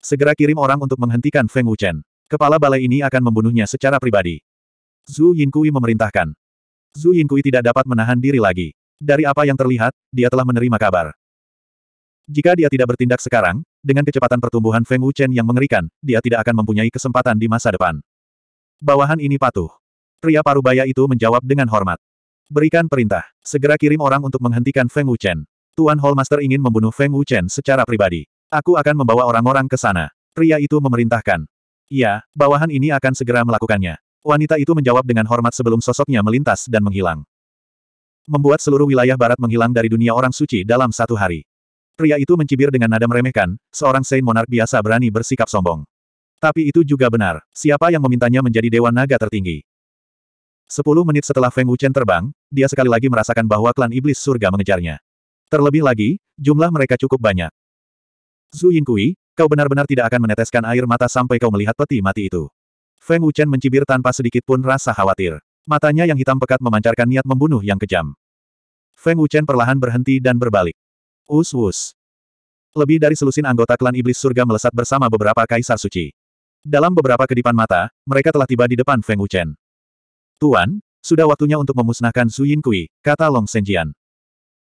Segera kirim orang untuk menghentikan Feng Wuchen. Kepala balai ini akan membunuhnya secara pribadi. Zhu Yinkui memerintahkan. Zhu Yinkui tidak dapat menahan diri lagi. Dari apa yang terlihat, dia telah menerima kabar. Jika dia tidak bertindak sekarang, dengan kecepatan pertumbuhan Feng Wuchen yang mengerikan, dia tidak akan mempunyai kesempatan di masa depan. Bawahan ini patuh. Pria parubaya itu menjawab dengan hormat. Berikan perintah. Segera kirim orang untuk menghentikan Feng Wuchen. Tuan Hallmaster ingin membunuh Feng Wuchen secara pribadi. Aku akan membawa orang-orang ke sana. Pria itu memerintahkan. Ya, bawahan ini akan segera melakukannya. Wanita itu menjawab dengan hormat sebelum sosoknya melintas dan menghilang. Membuat seluruh wilayah barat menghilang dari dunia orang suci dalam satu hari. Pria itu mencibir dengan nada meremehkan, seorang Saint Monarch biasa berani bersikap sombong. Tapi itu juga benar, siapa yang memintanya menjadi Dewa Naga tertinggi. Sepuluh menit setelah Feng Wuchen terbang, dia sekali lagi merasakan bahwa klan iblis surga mengejarnya. Terlebih lagi, jumlah mereka cukup banyak. Zhu Yinkui, kau benar-benar tidak akan meneteskan air mata sampai kau melihat peti mati itu. Feng Wuchen mencibir tanpa sedikit pun rasa khawatir. Matanya yang hitam pekat memancarkan niat membunuh yang kejam. Feng Wuchen perlahan berhenti dan berbalik. Us-us. Lebih dari selusin anggota klan iblis surga melesat bersama beberapa kaisar suci. Dalam beberapa kedipan mata, mereka telah tiba di depan Feng Wuchen. Tuan, sudah waktunya untuk memusnahkan Zhu Kui, kata Long Senjian.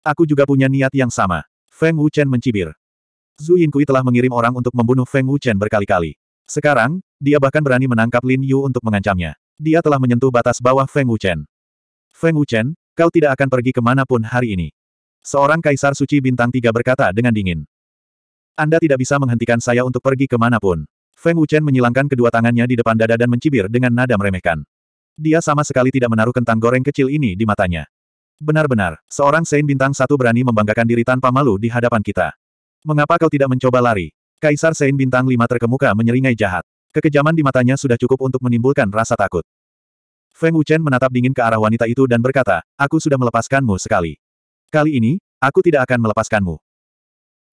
Aku juga punya niat yang sama. Feng Wuchen mencibir. Zhu Yinkui telah mengirim orang untuk membunuh Feng Wuchen berkali-kali. Sekarang, dia bahkan berani menangkap Lin Yu untuk mengancamnya. Dia telah menyentuh batas bawah Feng Wuchen. Feng Wuchen, kau tidak akan pergi kemanapun hari ini. Seorang kaisar suci bintang tiga berkata dengan dingin. Anda tidak bisa menghentikan saya untuk pergi kemanapun. Feng Wuchen menyilangkan kedua tangannya di depan dada dan mencibir dengan nada meremehkan. Dia sama sekali tidak menaruh kentang goreng kecil ini di matanya. Benar-benar, seorang Sein bintang satu berani membanggakan diri tanpa malu di hadapan kita. Mengapa kau tidak mencoba lari? Kaisar Sein Bintang Lima terkemuka menyeringai jahat. Kekejaman di matanya sudah cukup untuk menimbulkan rasa takut. Feng Wuchen menatap dingin ke arah wanita itu dan berkata, aku sudah melepaskanmu sekali. Kali ini, aku tidak akan melepaskanmu.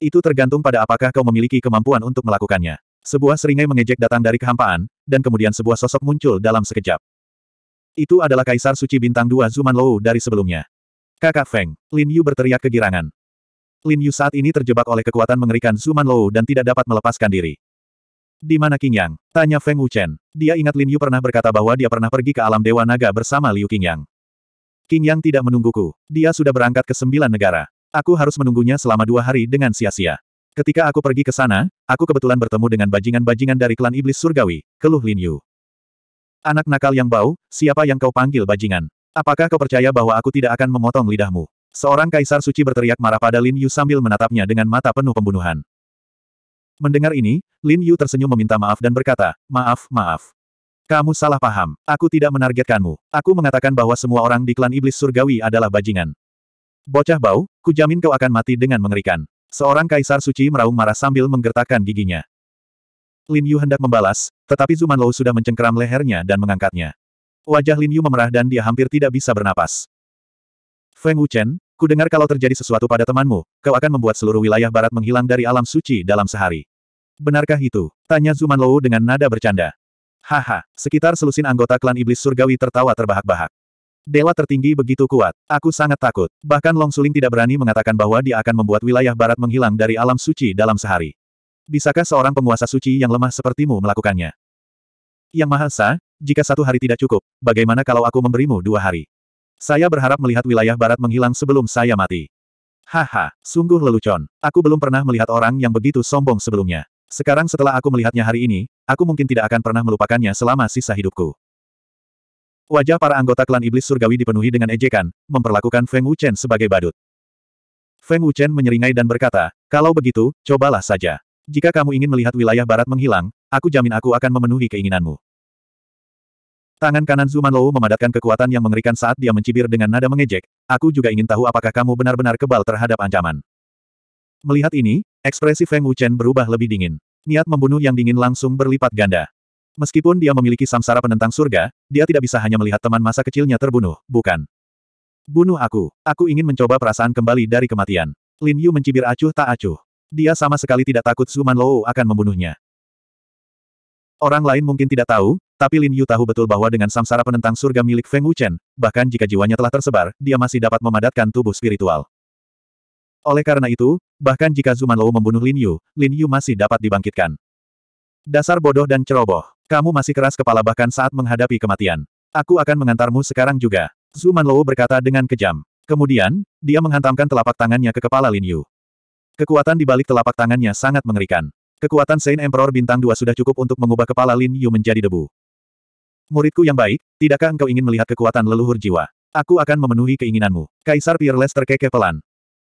Itu tergantung pada apakah kau memiliki kemampuan untuk melakukannya. Sebuah seringai mengejek datang dari kehampaan, dan kemudian sebuah sosok muncul dalam sekejap. Itu adalah Kaisar Suci Bintang Dua Zuman Lou dari sebelumnya. Kakak Feng, Lin Yu berteriak kegirangan. Lin Yu saat ini terjebak oleh kekuatan mengerikan Suman Lou dan tidak dapat melepaskan diri. Di mana Qingyang? Tanya Feng Wuchen. Dia ingat Lin Yu pernah berkata bahwa dia pernah pergi ke alam Dewa Naga bersama Liu Qingyang. Qingyang tidak menungguku. Dia sudah berangkat ke sembilan negara. Aku harus menunggunya selama dua hari dengan sia-sia. Ketika aku pergi ke sana, aku kebetulan bertemu dengan bajingan-bajingan dari klan iblis surgawi, keluh Lin Yu. Anak nakal yang bau, siapa yang kau panggil bajingan? Apakah kau percaya bahwa aku tidak akan memotong lidahmu? Seorang kaisar suci berteriak marah pada Lin Yu sambil menatapnya dengan mata penuh pembunuhan. Mendengar ini, Lin Yu tersenyum meminta maaf dan berkata, maaf, maaf. Kamu salah paham, aku tidak menargetkanmu. Aku mengatakan bahwa semua orang di klan iblis surgawi adalah bajingan. Bocah bau, kujamin kau akan mati dengan mengerikan. Seorang kaisar suci meraung marah sambil menggertakkan giginya. Lin Yu hendak membalas, tetapi Zuman Lou sudah mencengkeram lehernya dan mengangkatnya. Wajah Lin Yu memerah dan dia hampir tidak bisa bernapas. Feng Wuchen, ku dengar kalau terjadi sesuatu pada temanmu, kau akan membuat seluruh wilayah barat menghilang dari alam suci dalam sehari. Benarkah itu? Tanya Zuman Lou dengan nada bercanda. Haha, sekitar selusin anggota klan iblis surgawi tertawa terbahak-bahak. Dewa tertinggi begitu kuat. Aku sangat takut. Bahkan Long Suling tidak berani mengatakan bahwa dia akan membuat wilayah barat menghilang dari alam suci dalam sehari. Bisakah seorang penguasa suci yang lemah sepertimu melakukannya? Yang Maha Esa, jika satu hari tidak cukup, bagaimana kalau aku memberimu dua hari? Saya berharap melihat wilayah barat menghilang sebelum saya mati. Haha, sungguh lelucon. Aku belum pernah melihat orang yang begitu sombong sebelumnya. Sekarang setelah aku melihatnya hari ini, aku mungkin tidak akan pernah melupakannya selama sisa hidupku. Wajah para anggota klan iblis surgawi dipenuhi dengan ejekan, memperlakukan Feng Wuchen sebagai badut. Feng Wuchen menyeringai dan berkata, kalau begitu, cobalah saja. Jika kamu ingin melihat wilayah barat menghilang, aku jamin aku akan memenuhi keinginanmu. Tangan kanan Zuman Lou memadatkan kekuatan yang mengerikan saat dia mencibir dengan nada mengejek, aku juga ingin tahu apakah kamu benar-benar kebal terhadap ancaman. Melihat ini, ekspresi Feng Wuchen berubah lebih dingin. Niat membunuh yang dingin langsung berlipat ganda. Meskipun dia memiliki samsara penentang surga, dia tidak bisa hanya melihat teman masa kecilnya terbunuh, bukan? Bunuh aku, aku ingin mencoba perasaan kembali dari kematian. Lin Yu mencibir acuh tak acuh. Dia sama sekali tidak takut Zuman Lou akan membunuhnya. Orang lain mungkin tidak tahu, tapi Lin Yu tahu betul bahwa dengan samsara penentang surga milik Feng Wuchen, bahkan jika jiwanya telah tersebar, dia masih dapat memadatkan tubuh spiritual. Oleh karena itu, bahkan jika Zuman Lou membunuh Lin Yu, Lin Yu masih dapat dibangkitkan. Dasar bodoh dan ceroboh. Kamu masih keras kepala bahkan saat menghadapi kematian. Aku akan mengantarmu sekarang juga. Zuman Lou berkata dengan kejam. Kemudian, dia menghantamkan telapak tangannya ke kepala Lin Yu. Kekuatan di balik telapak tangannya sangat mengerikan. Kekuatan Saint Emperor Bintang Dua sudah cukup untuk mengubah kepala Lin Yu menjadi debu. Muridku yang baik, tidakkah engkau ingin melihat kekuatan leluhur jiwa? Aku akan memenuhi keinginanmu. Kaisar Peerless terkekeh pelan.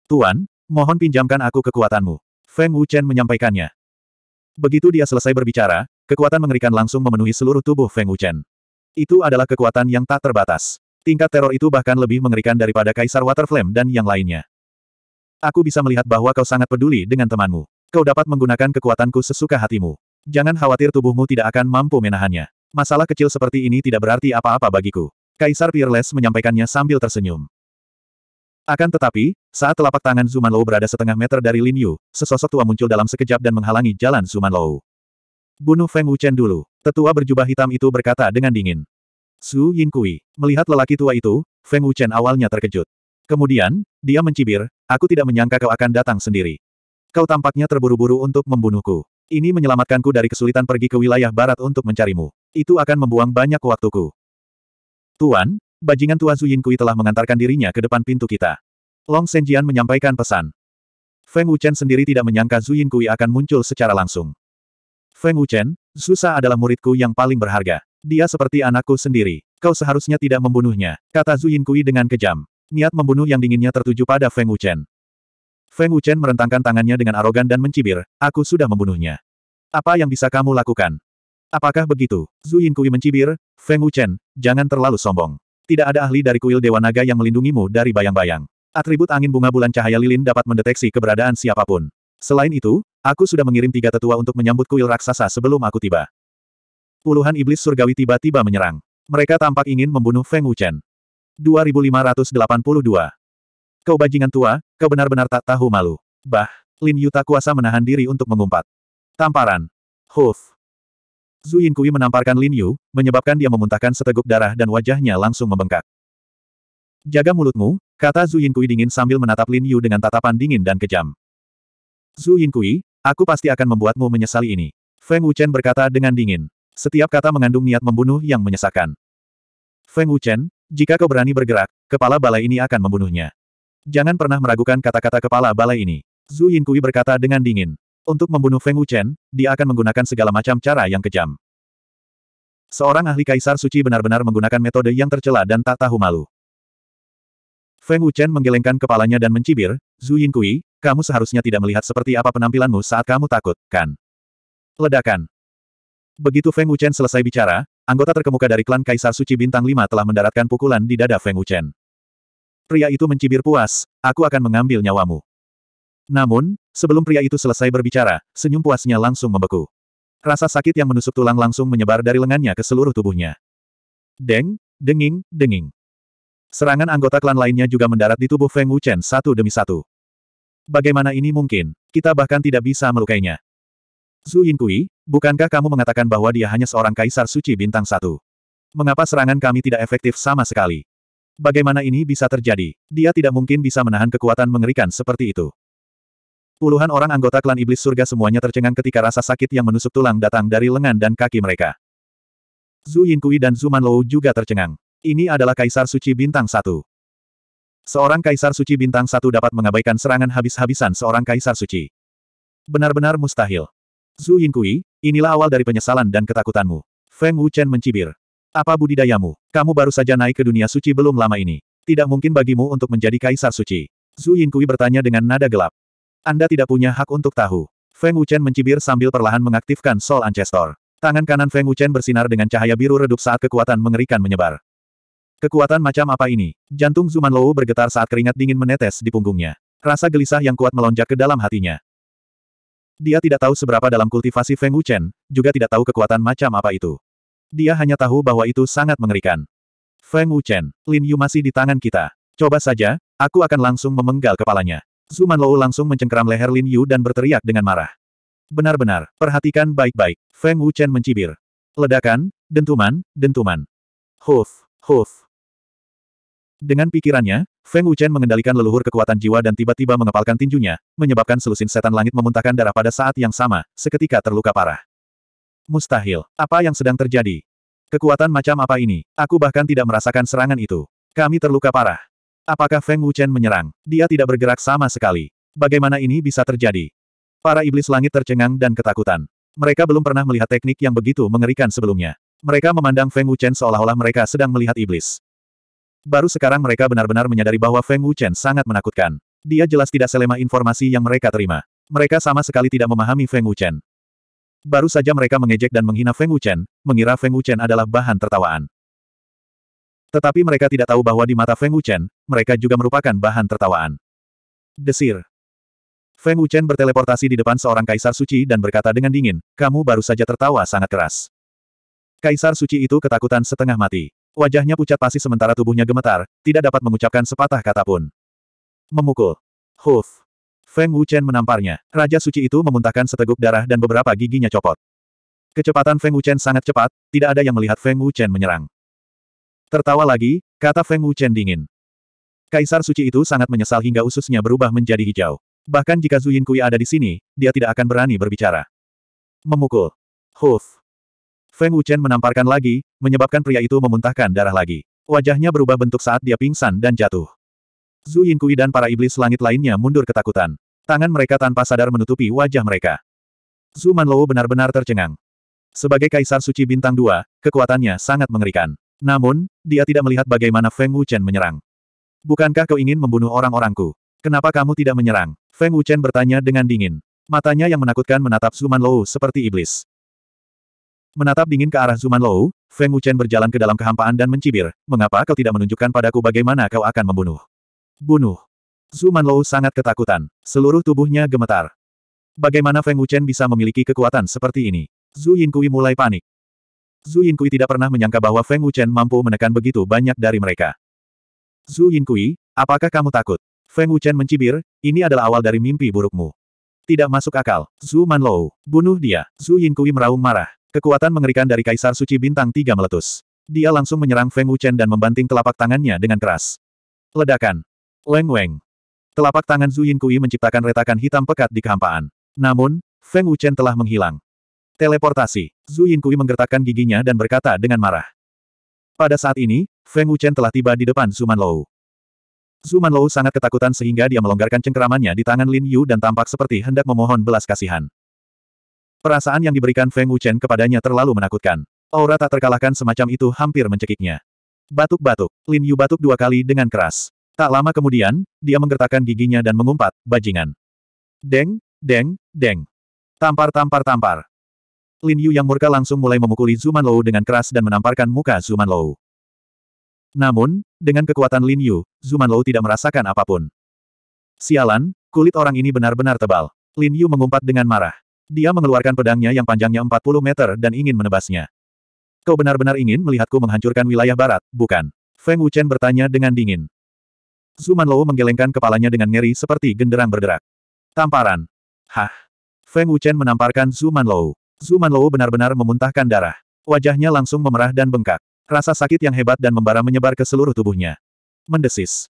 Tuan, mohon pinjamkan aku kekuatanmu. Feng Wuchen menyampaikannya. Begitu dia selesai berbicara, kekuatan mengerikan langsung memenuhi seluruh tubuh Feng Wuchen. Itu adalah kekuatan yang tak terbatas. Tingkat teror itu bahkan lebih mengerikan daripada Kaisar Waterflame dan yang lainnya. Aku bisa melihat bahwa kau sangat peduli dengan temanmu. Kau dapat menggunakan kekuatanku sesuka hatimu. Jangan khawatir tubuhmu tidak akan mampu menahannya. Masalah kecil seperti ini tidak berarti apa-apa bagiku. Kaisar Peerless menyampaikannya sambil tersenyum. Akan tetapi, saat telapak tangan Zuman Lou berada setengah meter dari Lin Yu, sesosok tua muncul dalam sekejap dan menghalangi jalan Zuman Lou. Bunuh Feng Wuchen dulu, tetua berjubah hitam itu berkata dengan dingin. Su Kui, melihat lelaki tua itu, Feng Wuchen awalnya terkejut. Kemudian, dia mencibir, aku tidak menyangka kau akan datang sendiri. Kau tampaknya terburu-buru untuk membunuhku. Ini menyelamatkanku dari kesulitan pergi ke wilayah barat untuk mencarimu. Itu akan membuang banyak waktuku. Tuan, bajingan Tuan Zuyin Kui telah mengantarkan dirinya ke depan pintu kita. Long Senjian menyampaikan pesan. Feng Wuchen sendiri tidak menyangka Zuyin Kui akan muncul secara langsung. Feng Wuchen, Susa adalah muridku yang paling berharga. Dia seperti anakku sendiri. Kau seharusnya tidak membunuhnya, kata Zuyin Kui dengan kejam. Niat membunuh yang dinginnya tertuju pada Feng Wuchen. Feng Wuchen merentangkan tangannya dengan arogan dan mencibir, aku sudah membunuhnya. Apa yang bisa kamu lakukan? Apakah begitu? Zhu Yinkui mencibir, Feng Wuchen, jangan terlalu sombong. Tidak ada ahli dari kuil Dewa Naga yang melindungimu dari bayang-bayang. Atribut angin bunga bulan cahaya lilin dapat mendeteksi keberadaan siapapun. Selain itu, aku sudah mengirim tiga tetua untuk menyambut kuil raksasa sebelum aku tiba. Puluhan iblis surgawi tiba-tiba menyerang. Mereka tampak ingin membunuh Feng Wuchen. 2582. Kau bajingan tua, kau benar-benar tak tahu malu. Bah, Lin Yuta kuasa menahan diri untuk mengumpat. Tamparan. Huf. Zhu Yinkui menamparkan Lin Yu, menyebabkan dia memuntahkan seteguk darah dan wajahnya langsung membengkak. Jaga mulutmu, kata Zhu Yinkui dingin sambil menatap Lin Yu dengan tatapan dingin dan kejam. Zhu Yinkui, aku pasti akan membuatmu menyesali ini. Feng Wuchen berkata dengan dingin. Setiap kata mengandung niat membunuh yang menyesakan. Feng Wuchen, jika kau berani bergerak, kepala balai ini akan membunuhnya. Jangan pernah meragukan kata-kata kepala balai ini. Zhu Yinkui berkata dengan dingin. Untuk membunuh Feng Wuchen, dia akan menggunakan segala macam cara yang kejam. Seorang ahli kaisar suci benar-benar menggunakan metode yang tercela dan tak tahu malu. Feng Wuchen menggelengkan kepalanya dan mencibir, Zhu Yinkui, kamu seharusnya tidak melihat seperti apa penampilanmu saat kamu takut, kan? Ledakan. Begitu Feng Wuchen selesai bicara, anggota terkemuka dari klan Kaisar Suci Bintang 5 telah mendaratkan pukulan di dada Feng Wuchen. Pria itu mencibir puas, aku akan mengambil nyawamu. Namun, sebelum pria itu selesai berbicara, senyum puasnya langsung membeku. Rasa sakit yang menusuk tulang langsung menyebar dari lengannya ke seluruh tubuhnya. Deng, denging, denging. Serangan anggota klan lainnya juga mendarat di tubuh Feng Wuchen satu demi satu. Bagaimana ini mungkin? Kita bahkan tidak bisa melukainya. Zhu Yinkui, bukankah kamu mengatakan bahwa dia hanya seorang kaisar suci bintang satu? Mengapa serangan kami tidak efektif sama sekali? Bagaimana ini bisa terjadi? Dia tidak mungkin bisa menahan kekuatan mengerikan seperti itu. Puluhan orang anggota klan iblis surga semuanya tercengang ketika rasa sakit yang menusuk tulang datang dari lengan dan kaki mereka. Zhu Yinkui dan Zhu Manlou juga tercengang. Ini adalah Kaisar Suci Bintang Satu. Seorang Kaisar Suci Bintang Satu dapat mengabaikan serangan habis-habisan seorang Kaisar Suci. Benar-benar mustahil. Zhu Yinkui, inilah awal dari penyesalan dan ketakutanmu. Feng Wuchen mencibir. Apa budidayamu? Kamu baru saja naik ke dunia suci belum lama ini. Tidak mungkin bagimu untuk menjadi Kaisar Suci. Zhu Yinkui bertanya dengan nada gelap. Anda tidak punya hak untuk tahu. Feng Wuchen mencibir sambil perlahan mengaktifkan Soul Ancestor. Tangan kanan Feng Wuchen bersinar dengan cahaya biru redup saat kekuatan mengerikan menyebar. Kekuatan macam apa ini? Jantung Zuman Lou bergetar saat keringat dingin menetes di punggungnya. Rasa gelisah yang kuat melonjak ke dalam hatinya. Dia tidak tahu seberapa dalam kultivasi Feng Wuchen, juga tidak tahu kekuatan macam apa itu. Dia hanya tahu bahwa itu sangat mengerikan. Feng Wuchen, Lin Yu masih di tangan kita. Coba saja, aku akan langsung memenggal kepalanya. Zuman Lou langsung mencengkeram leher Lin Yu dan berteriak dengan marah. Benar-benar, perhatikan baik-baik. Feng Wuchen mencibir. Ledakan, dentuman, dentuman. Huf, huf. Dengan pikirannya, Feng Wuchen mengendalikan leluhur kekuatan jiwa dan tiba-tiba mengepalkan tinjunya, menyebabkan selusin setan langit memuntahkan darah pada saat yang sama, seketika terluka parah. Mustahil, apa yang sedang terjadi? Kekuatan macam apa ini? Aku bahkan tidak merasakan serangan itu. Kami terluka parah. Apakah Feng Wuchen menyerang? Dia tidak bergerak sama sekali. Bagaimana ini bisa terjadi? Para iblis langit tercengang dan ketakutan. Mereka belum pernah melihat teknik yang begitu mengerikan sebelumnya. Mereka memandang Feng Wuchen seolah-olah mereka sedang melihat iblis. Baru sekarang mereka benar-benar menyadari bahwa Feng Wuchen sangat menakutkan. Dia jelas tidak selema informasi yang mereka terima. Mereka sama sekali tidak memahami Feng Wuchen. Baru saja mereka mengejek dan menghina Feng Wuchen, mengira Feng Wuchen adalah bahan tertawaan. Tetapi mereka tidak tahu bahwa di mata Feng Wuchen, mereka juga merupakan bahan tertawaan. Desir. Feng Wuchen berteleportasi di depan seorang kaisar suci dan berkata dengan dingin, kamu baru saja tertawa sangat keras. Kaisar suci itu ketakutan setengah mati. Wajahnya pucat pasi sementara tubuhnya gemetar, tidak dapat mengucapkan sepatah kata pun. Memukul. Huf. Feng Wuchen menamparnya. Raja suci itu memuntahkan seteguk darah dan beberapa giginya copot. Kecepatan Feng Wuchen sangat cepat, tidak ada yang melihat Feng Wuchen menyerang. Tertawa lagi, kata Feng Wuchen dingin. Kaisar suci itu sangat menyesal hingga ususnya berubah menjadi hijau. Bahkan jika Zuyin Kui ada di sini, dia tidak akan berani berbicara. Memukul. Huf. Feng Wuchen menamparkan lagi, menyebabkan pria itu memuntahkan darah lagi. Wajahnya berubah bentuk saat dia pingsan dan jatuh. Zhu Yinkui dan para iblis langit lainnya mundur ketakutan. Tangan mereka tanpa sadar menutupi wajah mereka. Zhu Manlou benar-benar tercengang. Sebagai kaisar suci bintang dua, kekuatannya sangat mengerikan. Namun, dia tidak melihat bagaimana Feng Wuchen menyerang. Bukankah kau ingin membunuh orang-orangku? Kenapa kamu tidak menyerang? Feng Wuchen bertanya dengan dingin. Matanya yang menakutkan menatap Zuman Lou seperti iblis. Menatap dingin ke arah Zuman Lou, Feng Wuchen berjalan ke dalam kehampaan dan mencibir, mengapa kau tidak menunjukkan padaku bagaimana kau akan membunuh? Bunuh. Zuman Lou sangat ketakutan, seluruh tubuhnya gemetar. Bagaimana Feng Wuchen bisa memiliki kekuatan seperti ini? Zhu Yinkui mulai panik. Zhu Yinkui tidak pernah menyangka bahwa Feng Wuchen mampu menekan begitu banyak dari mereka. Zhu Yinkui, apakah kamu takut? Feng Wuchen mencibir, ini adalah awal dari mimpi burukmu. Tidak masuk akal. Zhu Manlou, bunuh dia. Zhu Yinkui meraung marah. Kekuatan mengerikan dari Kaisar Suci Bintang Tiga meletus. Dia langsung menyerang Feng Wuchen dan membanting telapak tangannya dengan keras. Ledakan. Leng Weng. Telapak tangan Zhu Yinkui menciptakan retakan hitam pekat di kehampaan. Namun, Feng Wuchen telah menghilang. Teleportasi. Zhu Yinkui menggertakkan giginya dan berkata dengan marah. Pada saat ini, Feng Wuchen telah tiba di depan Zuman Lou. Zuman Lou sangat ketakutan sehingga dia melonggarkan cengkeramannya di tangan Lin Yu dan tampak seperti hendak memohon belas kasihan. Perasaan yang diberikan Feng Wuchen kepadanya terlalu menakutkan. Aura tak terkalahkan semacam itu hampir mencekiknya. Batuk-batuk, Lin Yu batuk dua kali dengan keras. Tak lama kemudian, dia menggertakkan giginya dan mengumpat, bajingan. Deng, deng, deng. Tampar-tampar-tampar. Lin Yu yang murka langsung mulai memukuli Zuman Lou dengan keras dan menamparkan muka Zuman Lou. Namun, dengan kekuatan Lin Yu, Zuman Lou tidak merasakan apapun. Sialan, kulit orang ini benar-benar tebal. Lin Yu mengumpat dengan marah. Dia mengeluarkan pedangnya yang panjangnya 40 meter dan ingin menebasnya. Kau benar-benar ingin melihatku menghancurkan wilayah barat, bukan? Feng Wuchen bertanya dengan dingin. Zuman Lou menggelengkan kepalanya dengan ngeri seperti genderang berderak. Tamparan. Hah. Feng Wuchen menamparkan Zuman Lou. Zuman Low benar-benar memuntahkan darah. Wajahnya langsung memerah dan bengkak. Rasa sakit yang hebat dan membara menyebar ke seluruh tubuhnya. Mendesis.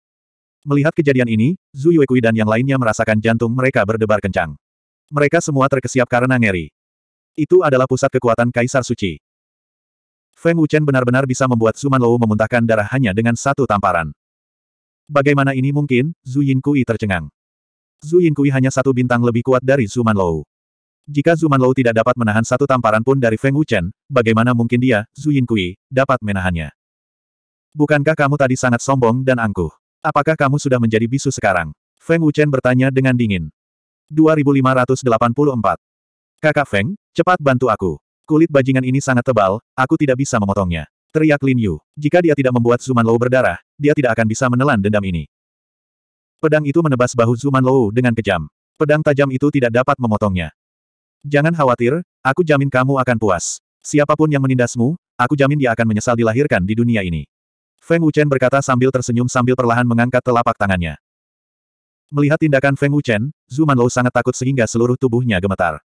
Melihat kejadian ini, Zhu Yuekui dan yang lainnya merasakan jantung mereka berdebar kencang. Mereka semua terkesiap karena ngeri. Itu adalah pusat kekuatan Kaisar Suci. Feng Wuchen benar-benar bisa membuat Zuman Low memuntahkan darah hanya dengan satu tamparan. Bagaimana ini mungkin? Zhu Kui tercengang. Zhu Kui hanya satu bintang lebih kuat dari Zuman Low. Jika Zuman Lou tidak dapat menahan satu tamparan pun dari Feng Wuchen, bagaimana mungkin dia, Zhu Yinkui, dapat menahannya? Bukankah kamu tadi sangat sombong dan angkuh? Apakah kamu sudah menjadi bisu sekarang? Feng Wuchen bertanya dengan dingin. 2584. Kakak Feng, cepat bantu aku. Kulit bajingan ini sangat tebal, aku tidak bisa memotongnya. Teriak Lin Yu. Jika dia tidak membuat Zuman Lou berdarah, dia tidak akan bisa menelan dendam ini. Pedang itu menebas bahu Zuman Lou dengan kejam. Pedang tajam itu tidak dapat memotongnya. Jangan khawatir, aku jamin kamu akan puas. Siapapun yang menindasmu, aku jamin dia akan menyesal dilahirkan di dunia ini. Feng Wuchen berkata sambil tersenyum sambil perlahan mengangkat telapak tangannya. Melihat tindakan Feng Wuchen, Zhu Manlou sangat takut sehingga seluruh tubuhnya gemetar.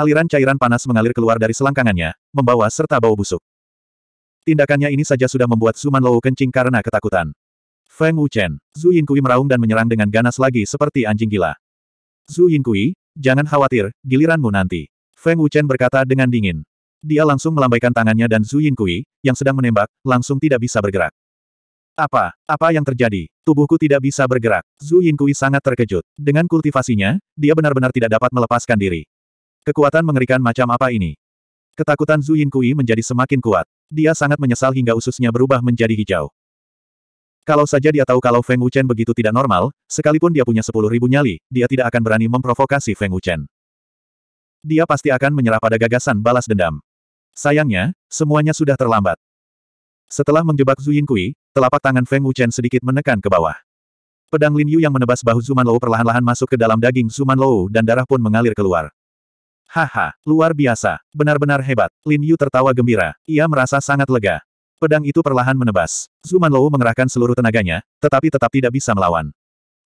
Aliran cairan panas mengalir keluar dari selangkangannya, membawa serta bau busuk. Tindakannya ini saja sudah membuat Zhu Manlou kencing karena ketakutan. Feng Wuchen, Zhu Yinkui meraung dan menyerang dengan ganas lagi seperti anjing gila. Zhu Yinkui, Jangan khawatir, giliranmu nanti. Feng Wuchen berkata dengan dingin. Dia langsung melambaikan tangannya dan Zhu Yinkui, yang sedang menembak, langsung tidak bisa bergerak. Apa? Apa yang terjadi? Tubuhku tidak bisa bergerak. Zhu Yinkui sangat terkejut. Dengan kultivasinya, dia benar-benar tidak dapat melepaskan diri. Kekuatan mengerikan macam apa ini? Ketakutan Zhu Yinkui menjadi semakin kuat. Dia sangat menyesal hingga ususnya berubah menjadi hijau. Kalau saja dia tahu kalau Feng Wuchen begitu tidak normal, sekalipun dia punya sepuluh ribu nyali, dia tidak akan berani memprovokasi Feng Wuchen. Dia pasti akan menyerah pada gagasan balas dendam. Sayangnya, semuanya sudah terlambat. Setelah menjebak Zhu Yinkui, telapak tangan Feng Wuchen sedikit menekan ke bawah. Pedang Lin Yu yang menebas bahu Zuman Lou perlahan-lahan masuk ke dalam daging Zuman Lou dan darah pun mengalir keluar. Haha, luar biasa, benar-benar hebat. Lin Yu tertawa gembira, ia merasa sangat lega. Pedang itu perlahan menebas. Zumanlou mengerahkan seluruh tenaganya, tetapi tetap tidak bisa melawan.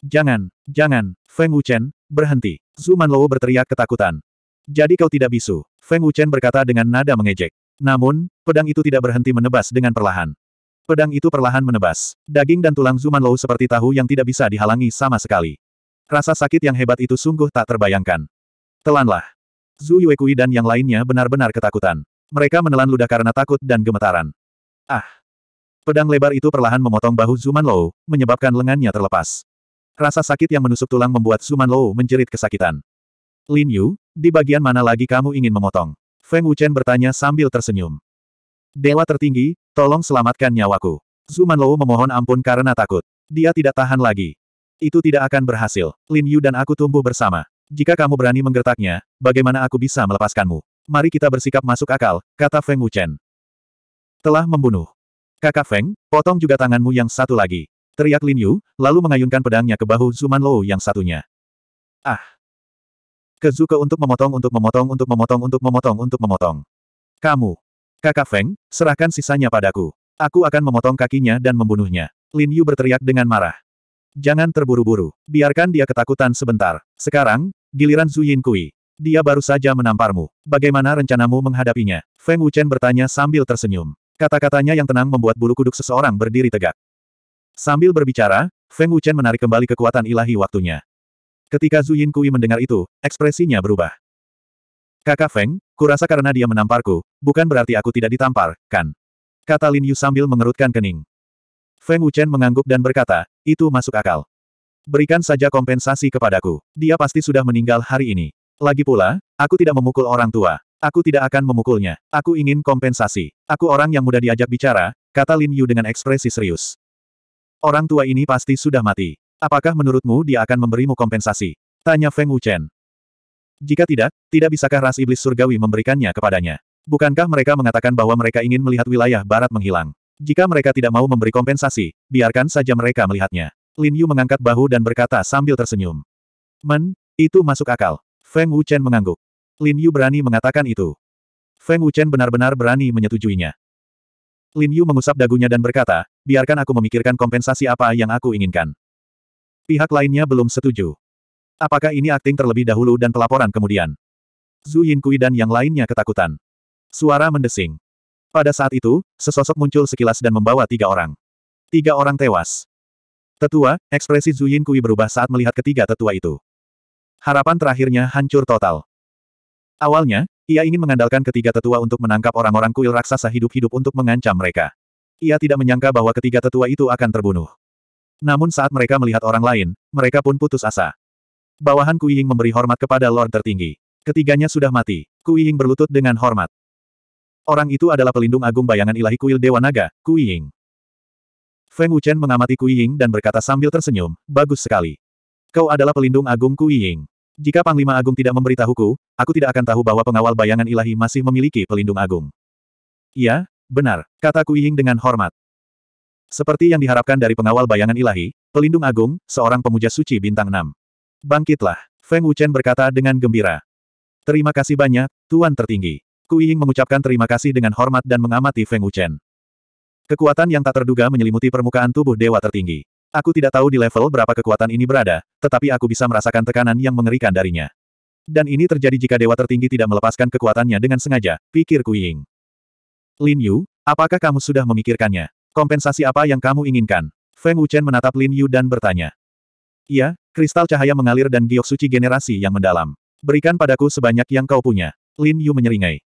Jangan, jangan, Feng Wuchen, berhenti. Zumanlou berteriak ketakutan. Jadi kau tidak bisu, Feng Wuchen berkata dengan nada mengejek. Namun, pedang itu tidak berhenti menebas dengan perlahan. Pedang itu perlahan menebas. Daging dan tulang Zumanlou seperti tahu yang tidak bisa dihalangi sama sekali. Rasa sakit yang hebat itu sungguh tak terbayangkan. Telanlah. Zhu Yuekui dan yang lainnya benar-benar ketakutan. Mereka menelan ludah karena takut dan gemetaran. Ah! Pedang lebar itu perlahan memotong bahu Zuman Lou, menyebabkan lengannya terlepas. Rasa sakit yang menusuk tulang membuat Zuman Lou menjerit kesakitan. Lin Yu, di bagian mana lagi kamu ingin memotong? Feng Wuchen bertanya sambil tersenyum. Dewa tertinggi, tolong selamatkan nyawaku. Zuman Lou memohon ampun karena takut. Dia tidak tahan lagi. Itu tidak akan berhasil. Lin Yu dan aku tumbuh bersama. Jika kamu berani menggertaknya, bagaimana aku bisa melepaskanmu? Mari kita bersikap masuk akal, kata Feng Wuchen. Telah membunuh. Kakak Feng, potong juga tanganmu yang satu lagi. Teriak Lin Yu, lalu mengayunkan pedangnya ke bahu Zuman Lou yang satunya. Ah! Ke Zuko untuk memotong untuk memotong untuk memotong untuk memotong untuk memotong. Kamu! Kakak Feng, serahkan sisanya padaku. Aku akan memotong kakinya dan membunuhnya. Lin Yu berteriak dengan marah. Jangan terburu-buru. Biarkan dia ketakutan sebentar. Sekarang, giliran Zhu Yin Kui. Dia baru saja menamparmu. Bagaimana rencanamu menghadapinya? Feng Wuchen bertanya sambil tersenyum. Kata-katanya yang tenang membuat bulu kuduk seseorang berdiri tegak. Sambil berbicara, Feng Wuchen menarik kembali kekuatan ilahi waktunya. Ketika Zhu Yin Kui mendengar itu, ekspresinya berubah. Kakak Feng, kurasa karena dia menamparku, bukan berarti aku tidak ditampar, kan? Kata Lin Yu sambil mengerutkan kening. Feng Wuchen mengangguk dan berkata, itu masuk akal. Berikan saja kompensasi kepadaku. Dia pasti sudah meninggal hari ini. Lagi pula, aku tidak memukul orang tua. Aku tidak akan memukulnya. Aku ingin kompensasi. Aku orang yang mudah diajak bicara, kata Lin Yu dengan ekspresi serius. Orang tua ini pasti sudah mati. Apakah menurutmu dia akan memberimu kompensasi? Tanya Feng Wuchen. Jika tidak, tidak bisakah ras iblis surgawi memberikannya kepadanya? Bukankah mereka mengatakan bahwa mereka ingin melihat wilayah barat menghilang? Jika mereka tidak mau memberi kompensasi, biarkan saja mereka melihatnya. Lin Yu mengangkat bahu dan berkata sambil tersenyum. Men, itu masuk akal. Feng Wuchen mengangguk. Lin Yu berani mengatakan itu. Feng Wuchen benar-benar berani menyetujuinya. Lin Yu mengusap dagunya dan berkata, biarkan aku memikirkan kompensasi apa yang aku inginkan. Pihak lainnya belum setuju. Apakah ini akting terlebih dahulu dan pelaporan kemudian? Zhu Yinkui dan yang lainnya ketakutan. Suara mendesing. Pada saat itu, sesosok muncul sekilas dan membawa tiga orang. Tiga orang tewas. Tetua, ekspresi Zhu Yinkui berubah saat melihat ketiga tetua itu. Harapan terakhirnya hancur total. Awalnya, ia ingin mengandalkan ketiga tetua untuk menangkap orang-orang kuil raksasa hidup-hidup untuk mengancam mereka. Ia tidak menyangka bahwa ketiga tetua itu akan terbunuh. Namun saat mereka melihat orang lain, mereka pun putus asa. Bawahan Kuiying memberi hormat kepada Lord tertinggi. Ketiganya sudah mati. Kuiying berlutut dengan hormat. Orang itu adalah pelindung agung bayangan ilahi kuil Dewa Naga, Kuiying. Feng Wuchen mengamati Kuiying dan berkata sambil tersenyum, bagus sekali. Kau adalah pelindung agung Kuiying. Jika Panglima Agung tidak memberitahuku, aku tidak akan tahu bahwa pengawal bayangan ilahi masih memiliki pelindung agung. Iya, benar, kata Kuiying dengan hormat. Seperti yang diharapkan dari pengawal bayangan ilahi, pelindung agung, seorang pemuja suci bintang 6. Bangkitlah, Feng Wuchen berkata dengan gembira. Terima kasih banyak, Tuan Tertinggi. Kuiying mengucapkan terima kasih dengan hormat dan mengamati Feng Wuchen. Kekuatan yang tak terduga menyelimuti permukaan tubuh Dewa Tertinggi. Aku tidak tahu di level berapa kekuatan ini berada, tetapi aku bisa merasakan tekanan yang mengerikan darinya. Dan ini terjadi jika dewa tertinggi tidak melepaskan kekuatannya dengan sengaja, pikir Ying. Lin Yu, apakah kamu sudah memikirkannya? Kompensasi apa yang kamu inginkan? Feng Wuchen menatap Lin Yu dan bertanya. Iya, kristal cahaya mengalir dan giok suci generasi yang mendalam. Berikan padaku sebanyak yang kau punya. Lin Yu menyeringai.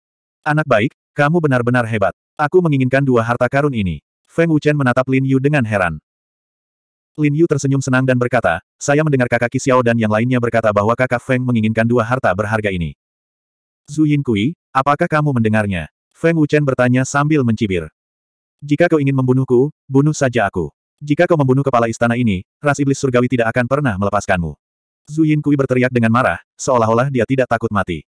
Anak baik, kamu benar-benar hebat. Aku menginginkan dua harta karun ini. Feng Wuchen menatap Lin Yu dengan heran. Lin Yu tersenyum senang dan berkata, saya mendengar kakak Xiao dan yang lainnya berkata bahwa kakak Feng menginginkan dua harta berharga ini. Zhu Kui, apakah kamu mendengarnya? Feng Wuchen bertanya sambil mencibir. Jika kau ingin membunuhku, bunuh saja aku. Jika kau membunuh kepala istana ini, ras iblis surgawi tidak akan pernah melepaskanmu. Zhu Kui berteriak dengan marah, seolah-olah dia tidak takut mati.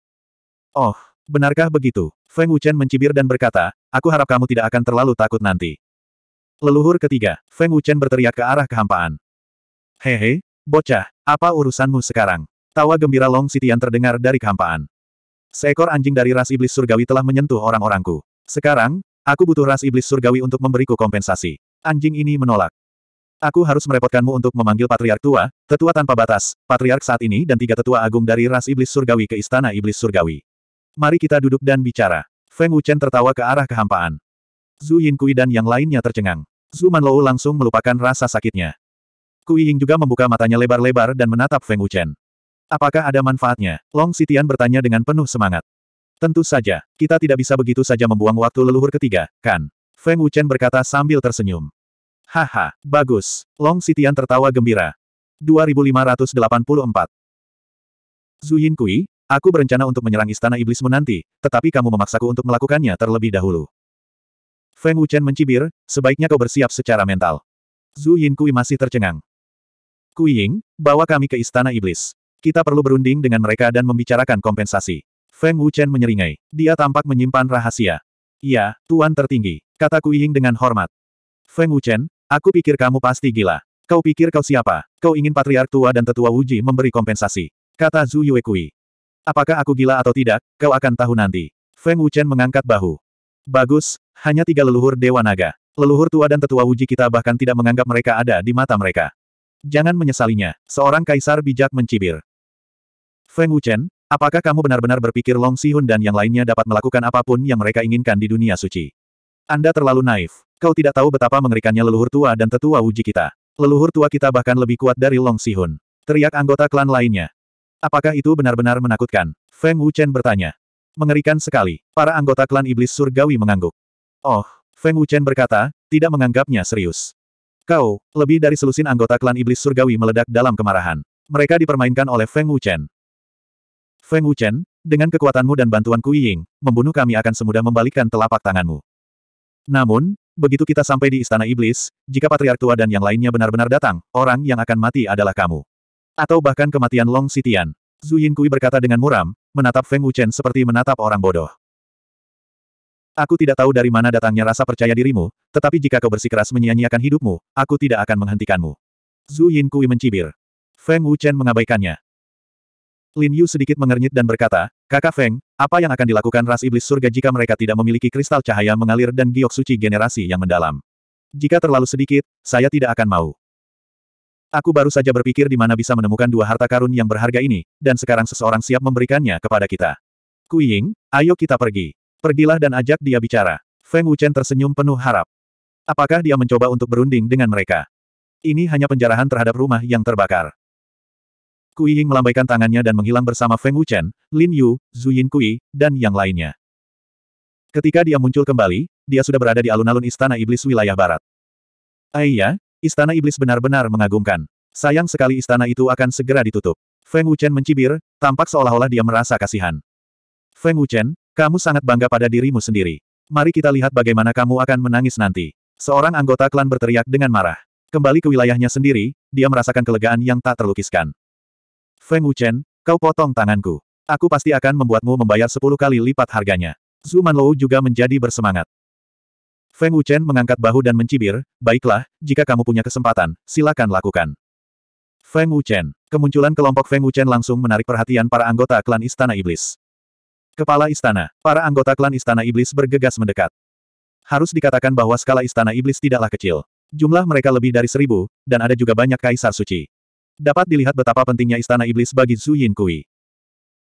Oh, benarkah begitu? Feng Wuchen mencibir dan berkata, aku harap kamu tidak akan terlalu takut nanti. Leluhur ketiga, Feng Wuchen berteriak ke arah kehampaan. Hehe, bocah, apa urusanmu sekarang? Tawa gembira Long Sitian terdengar dari kehampaan. Seekor anjing dari ras iblis surgawi telah menyentuh orang-orangku. Sekarang, aku butuh ras iblis surgawi untuk memberiku kompensasi. Anjing ini menolak. Aku harus merepotkanmu untuk memanggil patriark tua, tetua tanpa batas, patriark saat ini dan tiga tetua agung dari ras iblis surgawi ke istana iblis surgawi. Mari kita duduk dan bicara. Feng Wuchen tertawa ke arah kehampaan. Zhu Yin Kui dan yang lainnya tercengang. Zhu Manlou langsung melupakan rasa sakitnya. Kui Ying juga membuka matanya lebar-lebar dan menatap Feng Wuchen. Apakah ada manfaatnya? Long Sitian bertanya dengan penuh semangat. Tentu saja, kita tidak bisa begitu saja membuang waktu leluhur ketiga, kan? Feng Wuchen berkata sambil tersenyum. Haha, bagus. Long Sitian tertawa gembira. 2584 Yin Kui, aku berencana untuk menyerang istana iblismu nanti, tetapi kamu memaksaku untuk melakukannya terlebih dahulu. Feng Wuchen mencibir, sebaiknya kau bersiap secara mental. Zhu Kui masih tercengang. Kui Ying, bawa kami ke Istana Iblis. Kita perlu berunding dengan mereka dan membicarakan kompensasi. Feng Wuchen menyeringai. Dia tampak menyimpan rahasia. Iya, Tuan tertinggi, kata Kui Ying dengan hormat. Feng Wuchen, aku pikir kamu pasti gila. Kau pikir kau siapa? Kau ingin patriark tua dan tetua Wuji memberi kompensasi. Kata Zhu Yuekui. Apakah aku gila atau tidak, kau akan tahu nanti. Feng Wuchen mengangkat bahu. Bagus, hanya tiga leluhur Dewa Naga. Leluhur tua dan tetua uji kita bahkan tidak menganggap mereka ada di mata mereka. Jangan menyesalinya, seorang kaisar bijak mencibir. Feng Wuchen, apakah kamu benar-benar berpikir Long Sihun dan yang lainnya dapat melakukan apapun yang mereka inginkan di dunia suci? Anda terlalu naif. Kau tidak tahu betapa mengerikannya leluhur tua dan tetua uji kita. Leluhur tua kita bahkan lebih kuat dari Long Sihun. Teriak anggota klan lainnya. Apakah itu benar-benar menakutkan? Feng Wuchen bertanya. Mengerikan sekali. Para anggota klan iblis surgawi mengangguk. Oh, Feng Wuchen berkata, tidak menganggapnya serius. Kau, lebih dari selusin anggota klan iblis surgawi meledak dalam kemarahan. Mereka dipermainkan oleh Feng Wuchen. Feng Wuchen, dengan kekuatanmu dan bantuan Kui Ying, membunuh kami akan semudah membalikkan telapak tanganmu. Namun, begitu kita sampai di Istana Iblis, jika Patriark Tua dan yang lainnya benar-benar datang, orang yang akan mati adalah kamu. Atau bahkan kematian Long Sitian. Zuyin Kui berkata dengan muram, menatap Feng Wuchen seperti menatap orang bodoh. Aku tidak tahu dari mana datangnya rasa percaya dirimu, tetapi jika kau bersikeras menyia-nyiakan hidupmu, aku tidak akan menghentikanmu. Zhu Yin Kui mencibir. Feng Wuchen mengabaikannya. Lin Yu sedikit mengernyit dan berkata, Kakak Feng, apa yang akan dilakukan ras iblis surga jika mereka tidak memiliki kristal cahaya mengalir dan giok suci generasi yang mendalam? Jika terlalu sedikit, saya tidak akan mau. Aku baru saja berpikir di mana bisa menemukan dua harta karun yang berharga ini, dan sekarang seseorang siap memberikannya kepada kita. Kui ayo kita pergi. Pergilah dan ajak dia bicara. Feng Wuchen tersenyum penuh harap. Apakah dia mencoba untuk berunding dengan mereka? Ini hanya penjarahan terhadap rumah yang terbakar. Kui Ying melambaikan tangannya dan menghilang bersama Feng Wuchen, Lin Yu, Zuyin Kui, dan yang lainnya. Ketika dia muncul kembali, dia sudah berada di alun-alun Istana Iblis wilayah barat. Aiyah, Istana Iblis benar-benar mengagumkan. Sayang sekali istana itu akan segera ditutup. Feng Wuchen mencibir, tampak seolah-olah dia merasa kasihan. Feng Wuchen, kamu sangat bangga pada dirimu sendiri. Mari kita lihat bagaimana kamu akan menangis nanti. Seorang anggota klan berteriak dengan marah. Kembali ke wilayahnya sendiri, dia merasakan kelegaan yang tak terlukiskan. Feng Wuchen, kau potong tanganku. Aku pasti akan membuatmu membayar sepuluh kali lipat harganya. Zhu Manlou juga menjadi bersemangat. Feng Wuchen mengangkat bahu dan mencibir, baiklah, jika kamu punya kesempatan, silakan lakukan. Feng Wuchen. Kemunculan kelompok Feng Wuchen langsung menarik perhatian para anggota klan Istana Iblis. Kepala istana, para anggota klan istana iblis bergegas mendekat. Harus dikatakan bahwa skala istana iblis tidaklah kecil. Jumlah mereka lebih dari seribu, dan ada juga banyak kaisar suci. Dapat dilihat betapa pentingnya istana iblis bagi Zhu Yin Kui.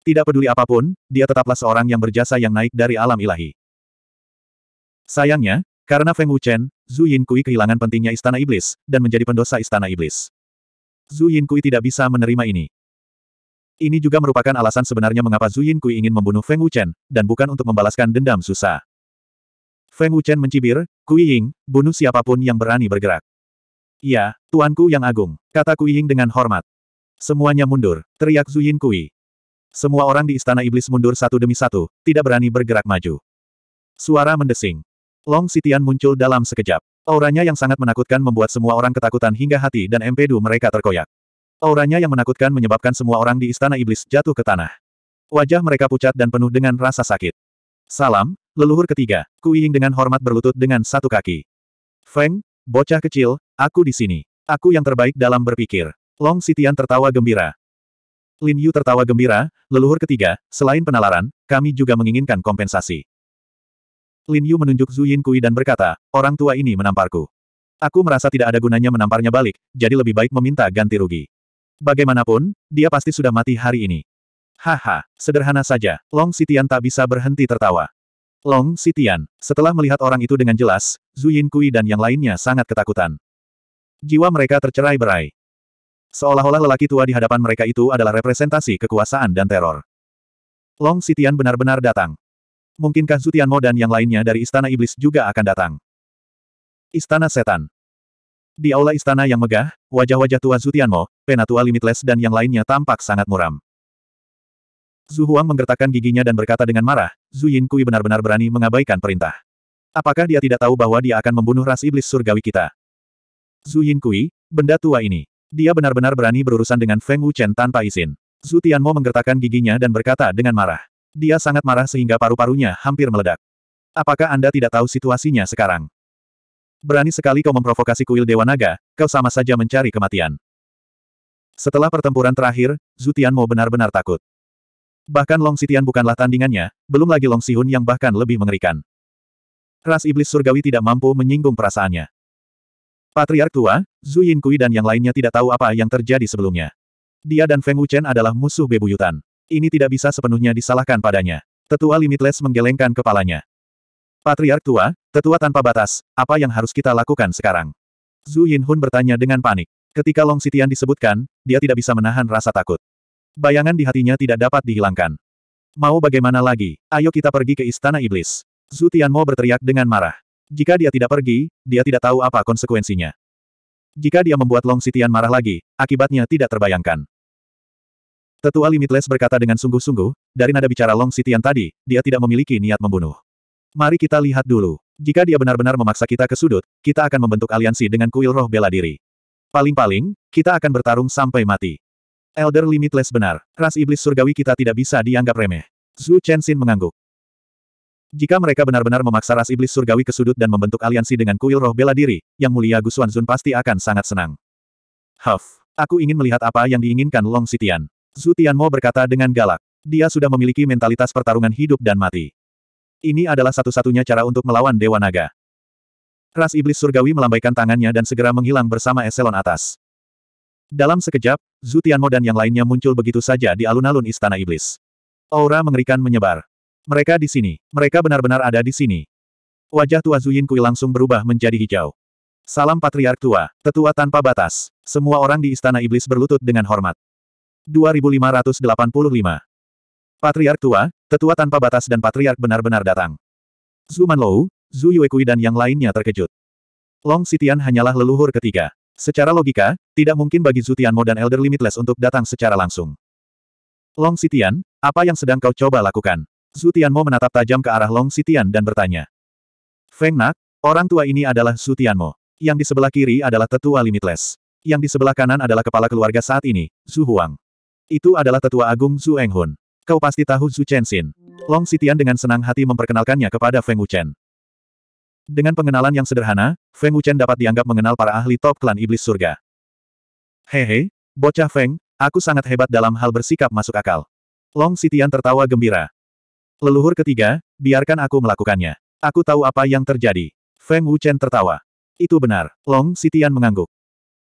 Tidak peduli apapun, dia tetaplah seorang yang berjasa yang naik dari alam ilahi. Sayangnya, karena Feng Wuchen, Zhu Yin Kui kehilangan pentingnya istana iblis, dan menjadi pendosa istana iblis. Zhu Yin Kui tidak bisa menerima ini. Ini juga merupakan alasan sebenarnya mengapa Zuyin Kui ingin membunuh Feng Wuchen, dan bukan untuk membalaskan dendam susah. Feng Wuchen mencibir, Kui Ying, bunuh siapapun yang berani bergerak. Ya, tuanku yang agung, kata Kui Ying dengan hormat. Semuanya mundur, teriak Zuyin Kui. Semua orang di istana iblis mundur satu demi satu, tidak berani bergerak maju. Suara mendesing. Long Sitian muncul dalam sekejap. Auranya yang sangat menakutkan membuat semua orang ketakutan hingga hati dan empedu mereka terkoyak. Auranya yang menakutkan menyebabkan semua orang di istana iblis jatuh ke tanah. Wajah mereka pucat dan penuh dengan rasa sakit. Salam, leluhur ketiga, kuing dengan hormat berlutut dengan satu kaki. Feng, bocah kecil, aku di sini. Aku yang terbaik dalam berpikir. Long Sitian tertawa gembira. Lin Yu tertawa gembira, leluhur ketiga, selain penalaran, kami juga menginginkan kompensasi. Lin Yu menunjuk Zhu Yin Kui dan berkata, orang tua ini menamparku. Aku merasa tidak ada gunanya menamparnya balik, jadi lebih baik meminta ganti rugi. Bagaimanapun, dia pasti sudah mati hari ini. Haha, sederhana saja, Long Sitian tak bisa berhenti tertawa. Long Sitian, setelah melihat orang itu dengan jelas, Zhu Yin Kui dan yang lainnya sangat ketakutan. Jiwa mereka tercerai berai. Seolah-olah lelaki tua di hadapan mereka itu adalah representasi kekuasaan dan teror. Long Sitian benar-benar datang. Mungkinkah Zutian Mo dan yang lainnya dari Istana Iblis juga akan datang? Istana Setan. Di aula istana yang megah, wajah-wajah tua Zutianmo, penatua Limitless dan yang lainnya tampak sangat muram. Zhu Huang menggertakkan giginya dan berkata dengan marah, Zhu Yin Kui benar-benar berani mengabaikan perintah. Apakah dia tidak tahu bahwa dia akan membunuh ras iblis surgawi kita? Zhu Yin Kui, benda tua ini. Dia benar-benar berani berurusan dengan Feng Wuchen tanpa izin. Zhu Tianmo menggertakkan giginya dan berkata dengan marah. Dia sangat marah sehingga paru-parunya hampir meledak. Apakah Anda tidak tahu situasinya sekarang? Berani sekali kau memprovokasi kuil Dewa Naga, kau sama saja mencari kematian. Setelah pertempuran terakhir, Zutian Zutianmo benar-benar takut. Bahkan Long Sitian bukanlah tandingannya, belum lagi Long Sihun yang bahkan lebih mengerikan. Ras iblis surgawi tidak mampu menyinggung perasaannya. Patriark tua, Zhu Kui dan yang lainnya tidak tahu apa yang terjadi sebelumnya. Dia dan Feng Wuchen adalah musuh bebuyutan. Ini tidak bisa sepenuhnya disalahkan padanya. Tetua Limitless menggelengkan kepalanya. Patriark tua, tetua tanpa batas, apa yang harus kita lakukan sekarang? Zhu Yinhun bertanya dengan panik. Ketika Long Sitian disebutkan, dia tidak bisa menahan rasa takut. Bayangan di hatinya tidak dapat dihilangkan. Mau bagaimana lagi, ayo kita pergi ke Istana Iblis. Zhu Tianmo berteriak dengan marah. Jika dia tidak pergi, dia tidak tahu apa konsekuensinya. Jika dia membuat Long Sitian marah lagi, akibatnya tidak terbayangkan. Tetua Limitless berkata dengan sungguh-sungguh, dari nada bicara Long Sitian tadi, dia tidak memiliki niat membunuh. Mari kita lihat dulu. Jika dia benar-benar memaksa kita ke sudut, kita akan membentuk aliansi dengan kuil roh bela diri. Paling-paling, kita akan bertarung sampai mati. Elder Limitless benar. Ras iblis surgawi kita tidak bisa dianggap remeh. Zhu Chenxin mengangguk. Jika mereka benar-benar memaksa ras iblis surgawi ke sudut dan membentuk aliansi dengan kuil roh bela diri, yang mulia Gu Xuanzun pasti akan sangat senang. Huff, aku ingin melihat apa yang diinginkan Long Sitian. Zhu Tianmo berkata dengan galak. Dia sudah memiliki mentalitas pertarungan hidup dan mati. Ini adalah satu-satunya cara untuk melawan Dewa Naga. Ras Iblis Surgawi melambaikan tangannya dan segera menghilang bersama eselon atas. Dalam sekejap, Zutianmo Modan dan yang lainnya muncul begitu saja di alun-alun Istana Iblis. Aura mengerikan menyebar. Mereka di sini. Mereka benar-benar ada di sini. Wajah tua Zuyin Kui langsung berubah menjadi hijau. Salam Patriark Tua, tetua tanpa batas. Semua orang di Istana Iblis berlutut dengan hormat. 2585 Patriark tua, tetua tanpa batas dan patriark benar-benar datang. Zhu Manlou, Zhu Yuekui dan yang lainnya terkejut. Long Sitian hanyalah leluhur ketiga. Secara logika, tidak mungkin bagi Zhu Tianmo dan Elder Limitless untuk datang secara langsung. Long Sitian, apa yang sedang kau coba lakukan? Zhu Tianmo menatap tajam ke arah Long Sitian dan bertanya. Feng Nak, orang tua ini adalah Zhu Tianmo. Yang di sebelah kiri adalah tetua Limitless. Yang di sebelah kanan adalah kepala keluarga saat ini, Zhu Huang. Itu adalah tetua agung Zhu Enghun. Kau pasti tahu Zhu Chen Long Sitian dengan senang hati memperkenalkannya kepada Feng Wuchen. Dengan pengenalan yang sederhana, Feng Wuchen dapat dianggap mengenal para ahli top klan iblis surga. Hehe, bocah Feng, aku sangat hebat dalam hal bersikap masuk akal. Long Sitian tertawa gembira. Leluhur ketiga, biarkan aku melakukannya. Aku tahu apa yang terjadi. Feng Wuchen tertawa. Itu benar, Long Sitian mengangguk.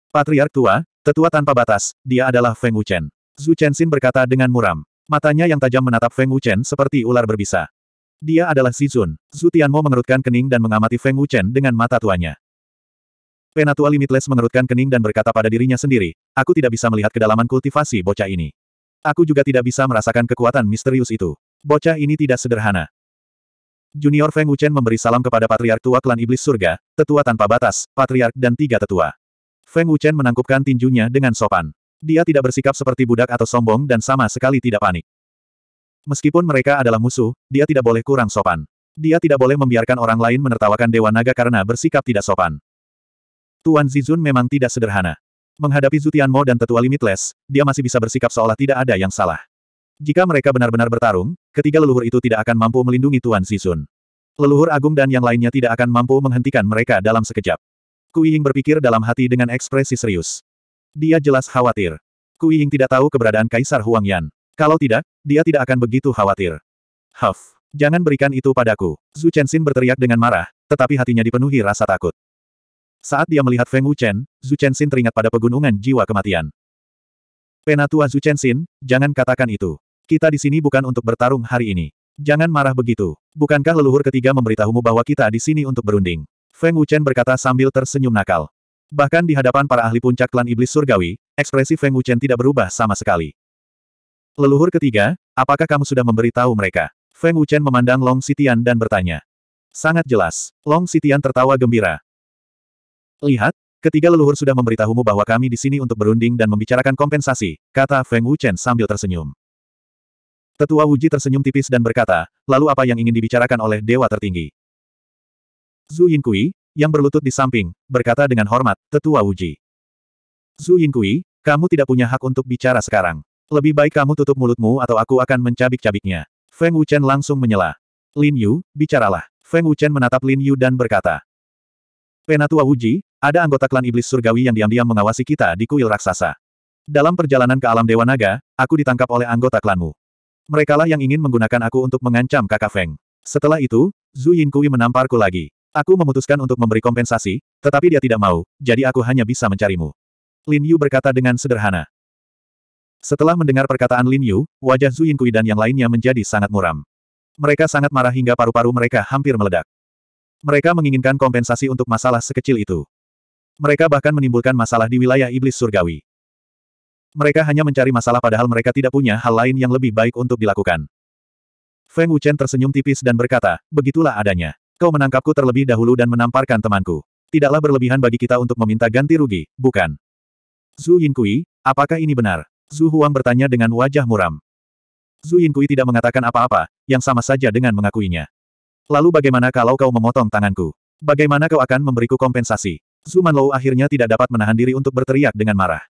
Patriark tua, tetua tanpa batas, dia adalah Feng Wuchen. Zhu Chenxin berkata dengan muram. Matanya yang tajam menatap Feng Wuchen seperti ular berbisa. Dia adalah Zizun. Zhu Tianmo mengerutkan kening dan mengamati Feng Wuchen dengan mata tuanya. Penatua Limitless mengerutkan kening dan berkata pada dirinya sendiri, aku tidak bisa melihat kedalaman kultivasi bocah ini. Aku juga tidak bisa merasakan kekuatan misterius itu. Bocah ini tidak sederhana. Junior Feng Wuchen memberi salam kepada Patriark Tua Klan Iblis Surga, Tetua Tanpa Batas, Patriark dan Tiga Tetua. Feng Wuchen menangkupkan tinjunya dengan sopan. Dia tidak bersikap seperti budak atau sombong dan sama sekali tidak panik. Meskipun mereka adalah musuh, dia tidak boleh kurang sopan. Dia tidak boleh membiarkan orang lain menertawakan Dewa Naga karena bersikap tidak sopan. Tuan Zizun memang tidak sederhana. Menghadapi Zutianmo dan tetua Limitless, dia masih bisa bersikap seolah tidak ada yang salah. Jika mereka benar-benar bertarung, ketiga leluhur itu tidak akan mampu melindungi Tuan Zizun. Leluhur agung dan yang lainnya tidak akan mampu menghentikan mereka dalam sekejap. Kuiing berpikir dalam hati dengan ekspresi serius. Dia jelas khawatir. Kui Ying tidak tahu keberadaan Kaisar Huang Yan. Kalau tidak, dia tidak akan begitu khawatir. Huff, jangan berikan itu padaku. Zhu Chenxin berteriak dengan marah, tetapi hatinya dipenuhi rasa takut. Saat dia melihat Feng Wuchen, Zhu Chenxin teringat pada pegunungan jiwa kematian. Penatua Zhu Chenxin, jangan katakan itu. Kita di sini bukan untuk bertarung hari ini. Jangan marah begitu. Bukankah leluhur ketiga memberitahumu bahwa kita di sini untuk berunding? Feng Wuchen berkata sambil tersenyum nakal. Bahkan di hadapan para ahli puncak klan iblis surgawi, ekspresi Feng Wuchen tidak berubah sama sekali. Leluhur ketiga, apakah kamu sudah memberitahu mereka? Feng Wuchen memandang Long Sitian dan bertanya. Sangat jelas. Long Sitian tertawa gembira. Lihat, ketiga leluhur sudah memberitahumu bahwa kami di sini untuk berunding dan membicarakan kompensasi, kata Feng Wuchen sambil tersenyum. Tetua Wuji tersenyum tipis dan berkata, lalu apa yang ingin dibicarakan oleh dewa tertinggi? Zhu Yinkui, yang berlutut di samping, berkata dengan hormat, Tetua Wuji. Zhu Yinkui, kamu tidak punya hak untuk bicara sekarang. Lebih baik kamu tutup mulutmu atau aku akan mencabik-cabiknya. Feng Wuchen langsung menyela. Lin Yu, bicaralah. Feng Wuchen menatap Lin Yu dan berkata. Penatua Wuji, ada anggota klan iblis surgawi yang diam-diam mengawasi kita di kuil raksasa. Dalam perjalanan ke alam Dewa Naga, aku ditangkap oleh anggota klanmu. Merekalah yang ingin menggunakan aku untuk mengancam kakak Feng. Setelah itu, Zhu Yinkui menamparku lagi. Aku memutuskan untuk memberi kompensasi, tetapi dia tidak mau, jadi aku hanya bisa mencarimu. Lin Yu berkata dengan sederhana. Setelah mendengar perkataan Lin Yu, wajah Zhu Yinkui dan yang lainnya menjadi sangat muram. Mereka sangat marah hingga paru-paru mereka hampir meledak. Mereka menginginkan kompensasi untuk masalah sekecil itu. Mereka bahkan menimbulkan masalah di wilayah iblis surgawi. Mereka hanya mencari masalah padahal mereka tidak punya hal lain yang lebih baik untuk dilakukan. Feng Wuchen tersenyum tipis dan berkata, begitulah adanya. Kau menangkapku terlebih dahulu dan menamparkan temanku. Tidaklah berlebihan bagi kita untuk meminta ganti rugi, bukan? Zhu Yinkui, apakah ini benar? Zhu Huang bertanya dengan wajah muram. Zhu Yinkui tidak mengatakan apa-apa, yang sama saja dengan mengakuinya. Lalu bagaimana kalau kau memotong tanganku? Bagaimana kau akan memberiku kompensasi? Zhu Manlou akhirnya tidak dapat menahan diri untuk berteriak dengan marah.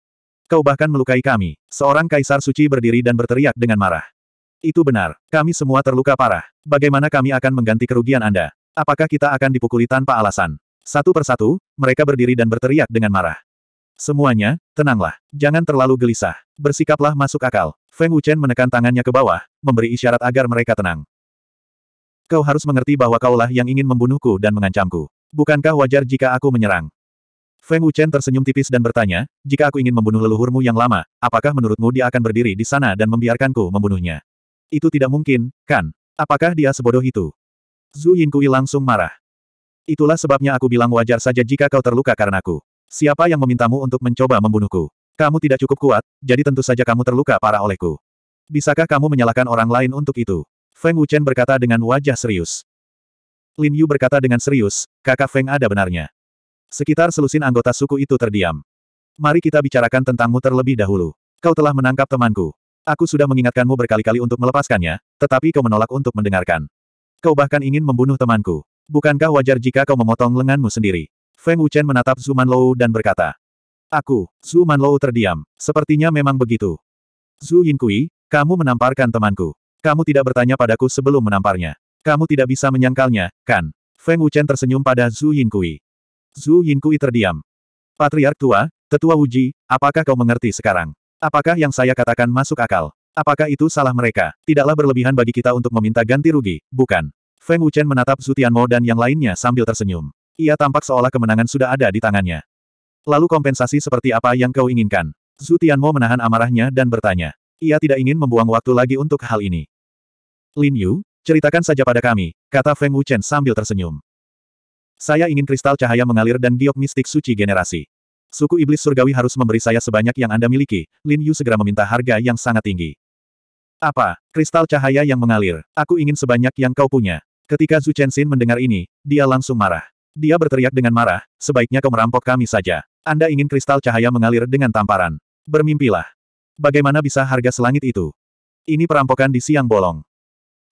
Kau bahkan melukai kami. Seorang kaisar suci berdiri dan berteriak dengan marah. Itu benar, kami semua terluka parah. Bagaimana kami akan mengganti kerugian Anda? Apakah kita akan dipukuli tanpa alasan? Satu persatu, mereka berdiri dan berteriak dengan marah. Semuanya, tenanglah. Jangan terlalu gelisah. Bersikaplah masuk akal. Feng Wuchen menekan tangannya ke bawah, memberi isyarat agar mereka tenang. Kau harus mengerti bahwa kaulah yang ingin membunuhku dan mengancamku. Bukankah wajar jika aku menyerang? Feng Wuchen tersenyum tipis dan bertanya, jika aku ingin membunuh leluhurmu yang lama, apakah menurutmu dia akan berdiri di sana dan membiarkanku membunuhnya? Itu tidak mungkin, kan? Apakah dia sebodoh itu? Zhu Yinkui langsung marah. Itulah sebabnya aku bilang wajar saja jika kau terluka karena aku. Siapa yang memintamu untuk mencoba membunuhku? Kamu tidak cukup kuat, jadi tentu saja kamu terluka parah olehku. Bisakah kamu menyalahkan orang lain untuk itu? Feng Wuchen berkata dengan wajah serius. Lin Yu berkata dengan serius, kakak Feng ada benarnya. Sekitar selusin anggota suku itu terdiam. Mari kita bicarakan tentangmu terlebih dahulu. Kau telah menangkap temanku. Aku sudah mengingatkanmu berkali-kali untuk melepaskannya, tetapi kau menolak untuk mendengarkan. Kau bahkan ingin membunuh temanku. Bukankah wajar jika kau memotong lenganmu sendiri? Feng Wuchen menatap Zuman Manlou dan berkata. Aku, Zuman Manlou terdiam. Sepertinya memang begitu. Zhu Yinkui, kamu menamparkan temanku. Kamu tidak bertanya padaku sebelum menamparnya. Kamu tidak bisa menyangkalnya, kan? Feng Wuchen tersenyum pada Zhu Yinkui. Zhu Yinkui terdiam. Patriark tua, tetua Wuji, apakah kau mengerti sekarang? Apakah yang saya katakan masuk akal? Apakah itu salah mereka? Tidaklah berlebihan bagi kita untuk meminta ganti rugi, bukan? Feng Wuchen menatap Zutianmo dan yang lainnya sambil tersenyum. Ia tampak seolah kemenangan sudah ada di tangannya. Lalu kompensasi seperti apa yang kau inginkan? Zutianmo menahan amarahnya dan bertanya. Ia tidak ingin membuang waktu lagi untuk hal ini. Lin Yu, ceritakan saja pada kami, kata Feng Wuchen sambil tersenyum. Saya ingin kristal cahaya mengalir dan giok mistik suci generasi. Suku iblis surgawi harus memberi saya sebanyak yang Anda miliki, Lin Yu segera meminta harga yang sangat tinggi. Apa? Kristal cahaya yang mengalir. Aku ingin sebanyak yang kau punya. Ketika Zhu Chenxin mendengar ini, dia langsung marah. Dia berteriak dengan marah, sebaiknya kau merampok kami saja. Anda ingin kristal cahaya mengalir dengan tamparan. Bermimpilah. Bagaimana bisa harga selangit itu? Ini perampokan di siang bolong.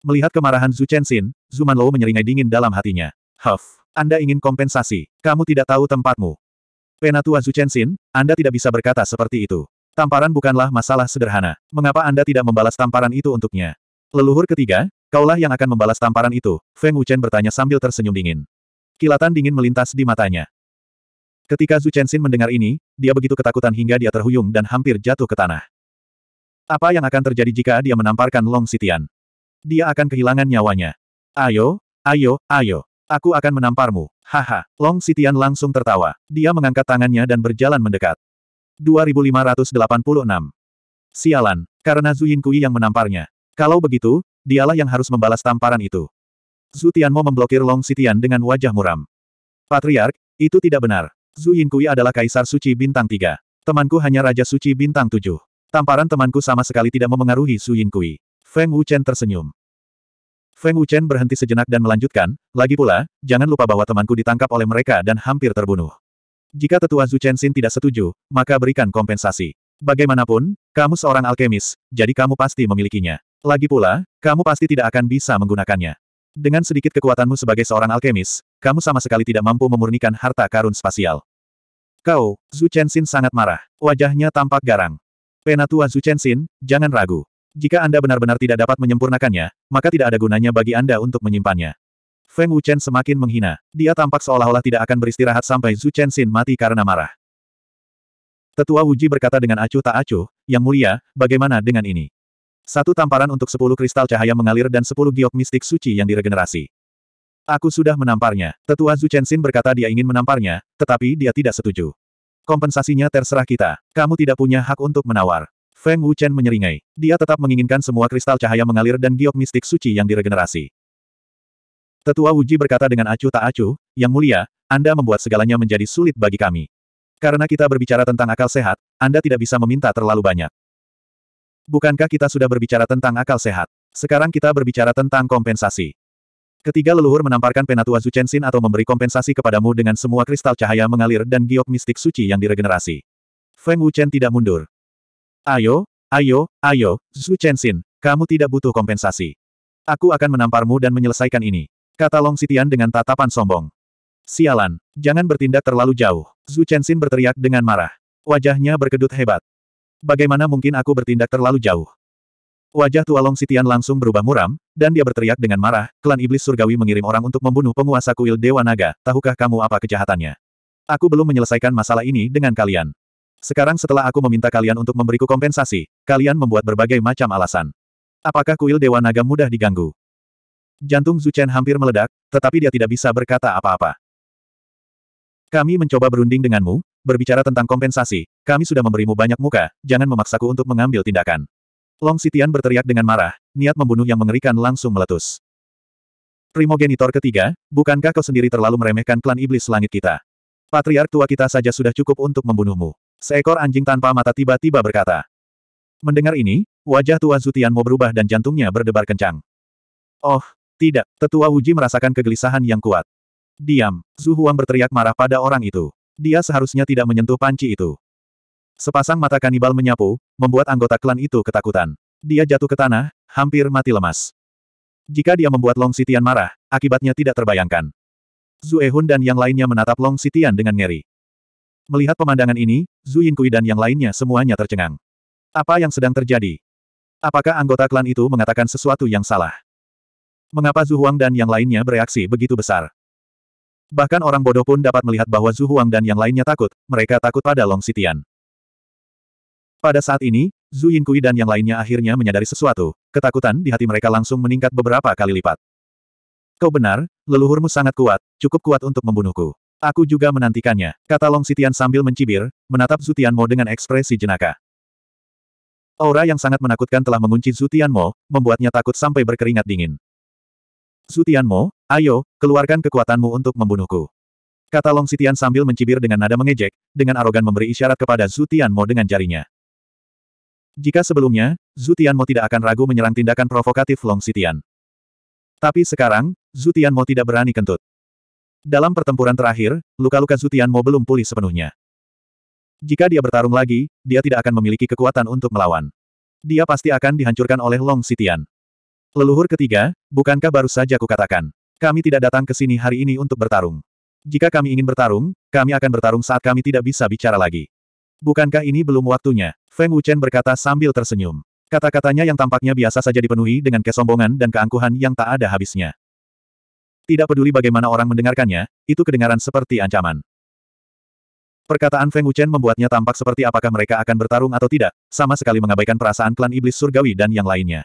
Melihat kemarahan Zhu Chenxin, Zhu Manlou menyeringai dingin dalam hatinya. Huff, Anda ingin kompensasi, kamu tidak tahu tempatmu. Penatua Zhu Chenxin, Anda tidak bisa berkata seperti itu. Tamparan bukanlah masalah sederhana. Mengapa Anda tidak membalas tamparan itu untuknya? Leluhur ketiga, kaulah yang akan membalas tamparan itu, Feng Wuchen bertanya sambil tersenyum dingin. Kilatan dingin melintas di matanya. Ketika Zhu Chenxin mendengar ini, dia begitu ketakutan hingga dia terhuyung dan hampir jatuh ke tanah. Apa yang akan terjadi jika dia menamparkan Long Sitian? Dia akan kehilangan nyawanya. Ayo, ayo, ayo. Aku akan menamparmu. Haha. Long Sitian langsung tertawa. Dia mengangkat tangannya dan berjalan mendekat. 2586. Sialan, karena Zhu Yinkui yang menamparnya. Kalau begitu, dialah yang harus membalas tamparan itu. Zhu Tianmo memblokir Long Sitian dengan wajah muram. Patriark, itu tidak benar. Zhu Yinkui adalah kaisar suci bintang 3. Temanku hanya raja suci bintang 7. Tamparan temanku sama sekali tidak memengaruhi Zhu Yinkui. Feng Wuchen tersenyum. Feng Wuchen berhenti sejenak dan melanjutkan, lagi pula, jangan lupa bahwa temanku ditangkap oleh mereka dan hampir terbunuh. Jika tetua Zhu Chenxin tidak setuju, maka berikan kompensasi. Bagaimanapun, kamu seorang alkemis, jadi kamu pasti memilikinya. Lagi pula, kamu pasti tidak akan bisa menggunakannya. Dengan sedikit kekuatanmu sebagai seorang alkemis, kamu sama sekali tidak mampu memurnikan harta karun spasial. Kau, Zhu Chenxin sangat marah. Wajahnya tampak garang. Penatua Zhu Chenxin, jangan ragu. Jika Anda benar-benar tidak dapat menyempurnakannya, maka tidak ada gunanya bagi Anda untuk menyimpannya. Feng Wuchen semakin menghina. Dia tampak seolah-olah tidak akan beristirahat sampai Zhu Chen-Sin mati karena marah. Tetua Wuji berkata dengan acuh tak acuh, Yang mulia, bagaimana dengan ini? Satu tamparan untuk sepuluh kristal cahaya mengalir dan sepuluh giok mistik suci yang diregenerasi. Aku sudah menamparnya. Tetua Zhu Chen-Sin berkata dia ingin menamparnya, tetapi dia tidak setuju. Kompensasinya terserah kita. Kamu tidak punya hak untuk menawar. Feng Wuchen menyeringai. Dia tetap menginginkan semua kristal cahaya mengalir dan giok mistik suci yang diregenerasi. Tetua Wuji berkata dengan acuh tak acuh, Yang mulia, Anda membuat segalanya menjadi sulit bagi kami. Karena kita berbicara tentang akal sehat, Anda tidak bisa meminta terlalu banyak. Bukankah kita sudah berbicara tentang akal sehat? Sekarang kita berbicara tentang kompensasi. Ketiga leluhur menamparkan penatua Zuchensin atau memberi kompensasi kepadamu dengan semua kristal cahaya mengalir dan giok mistik suci yang diregenerasi. Feng Wuchen tidak mundur. Ayo, ayo, ayo, Zuchensin, kamu tidak butuh kompensasi. Aku akan menamparmu dan menyelesaikan ini. Kata Long Sitian dengan tatapan sombong. Sialan, jangan bertindak terlalu jauh. Zhu Chenxin berteriak dengan marah. Wajahnya berkedut hebat. Bagaimana mungkin aku bertindak terlalu jauh? Wajah tua Long Sitian langsung berubah muram, dan dia berteriak dengan marah, klan iblis surgawi mengirim orang untuk membunuh penguasa kuil Dewa Naga, tahukah kamu apa kejahatannya? Aku belum menyelesaikan masalah ini dengan kalian. Sekarang setelah aku meminta kalian untuk memberiku kompensasi, kalian membuat berbagai macam alasan. Apakah kuil Dewa Naga mudah diganggu? Jantung Zuchen hampir meledak, tetapi dia tidak bisa berkata apa-apa. Kami mencoba berunding denganmu, berbicara tentang kompensasi, kami sudah memberimu banyak muka, jangan memaksaku untuk mengambil tindakan. Long Sitian berteriak dengan marah, niat membunuh yang mengerikan langsung meletus. Primogenitor ketiga, bukankah kau sendiri terlalu meremehkan klan iblis langit kita? Patriark tua kita saja sudah cukup untuk membunuhmu. Seekor anjing tanpa mata tiba-tiba berkata. Mendengar ini, wajah tua Zutian mau berubah dan jantungnya berdebar kencang. Oh, tidak, tetua Wuji merasakan kegelisahan yang kuat. Diam, Zhu Huang berteriak marah pada orang itu. Dia seharusnya tidak menyentuh panci itu. Sepasang mata kanibal menyapu, membuat anggota klan itu ketakutan. Dia jatuh ke tanah, hampir mati lemas. Jika dia membuat Long Sitian marah, akibatnya tidak terbayangkan. Zhu Ehun dan yang lainnya menatap Long Sitian dengan ngeri. Melihat pemandangan ini, Zhu Yinkui dan yang lainnya semuanya tercengang. Apa yang sedang terjadi? Apakah anggota klan itu mengatakan sesuatu yang salah? Mengapa Zhu Huang dan yang lainnya bereaksi begitu besar? Bahkan orang bodoh pun dapat melihat bahwa Zhu Huang dan yang lainnya takut, mereka takut pada Long Sitian. Pada saat ini, Zhu Yinkui dan yang lainnya akhirnya menyadari sesuatu, ketakutan di hati mereka langsung meningkat beberapa kali lipat. Kau benar, leluhurmu sangat kuat, cukup kuat untuk membunuhku. Aku juga menantikannya, kata Long Sitian sambil mencibir, menatap Zhu Tianmo dengan ekspresi jenaka. Aura yang sangat menakutkan telah mengunci Zhu Tianmo, membuatnya takut sampai berkeringat dingin. Sutianmo, ayo, keluarkan kekuatanmu untuk membunuhku. Kata Long Sitian sambil mencibir dengan nada mengejek, dengan arogan memberi isyarat kepada Sutianmo dengan jarinya. Jika sebelumnya, Zutianmo tidak akan ragu menyerang tindakan provokatif Long Sitian. Tapi sekarang, Zutianmo tidak berani kentut. Dalam pertempuran terakhir, luka-luka Zutianmo belum pulih sepenuhnya. Jika dia bertarung lagi, dia tidak akan memiliki kekuatan untuk melawan. Dia pasti akan dihancurkan oleh Long Sitian. Leluhur ketiga, bukankah baru saja kukatakan? Kami tidak datang ke sini hari ini untuk bertarung. Jika kami ingin bertarung, kami akan bertarung saat kami tidak bisa bicara lagi. Bukankah ini belum waktunya? Feng Wuchen berkata sambil tersenyum. Kata-katanya yang tampaknya biasa saja dipenuhi dengan kesombongan dan keangkuhan yang tak ada habisnya. Tidak peduli bagaimana orang mendengarkannya, itu kedengaran seperti ancaman. Perkataan Feng Wuchen membuatnya tampak seperti apakah mereka akan bertarung atau tidak, sama sekali mengabaikan perasaan klan iblis surgawi dan yang lainnya.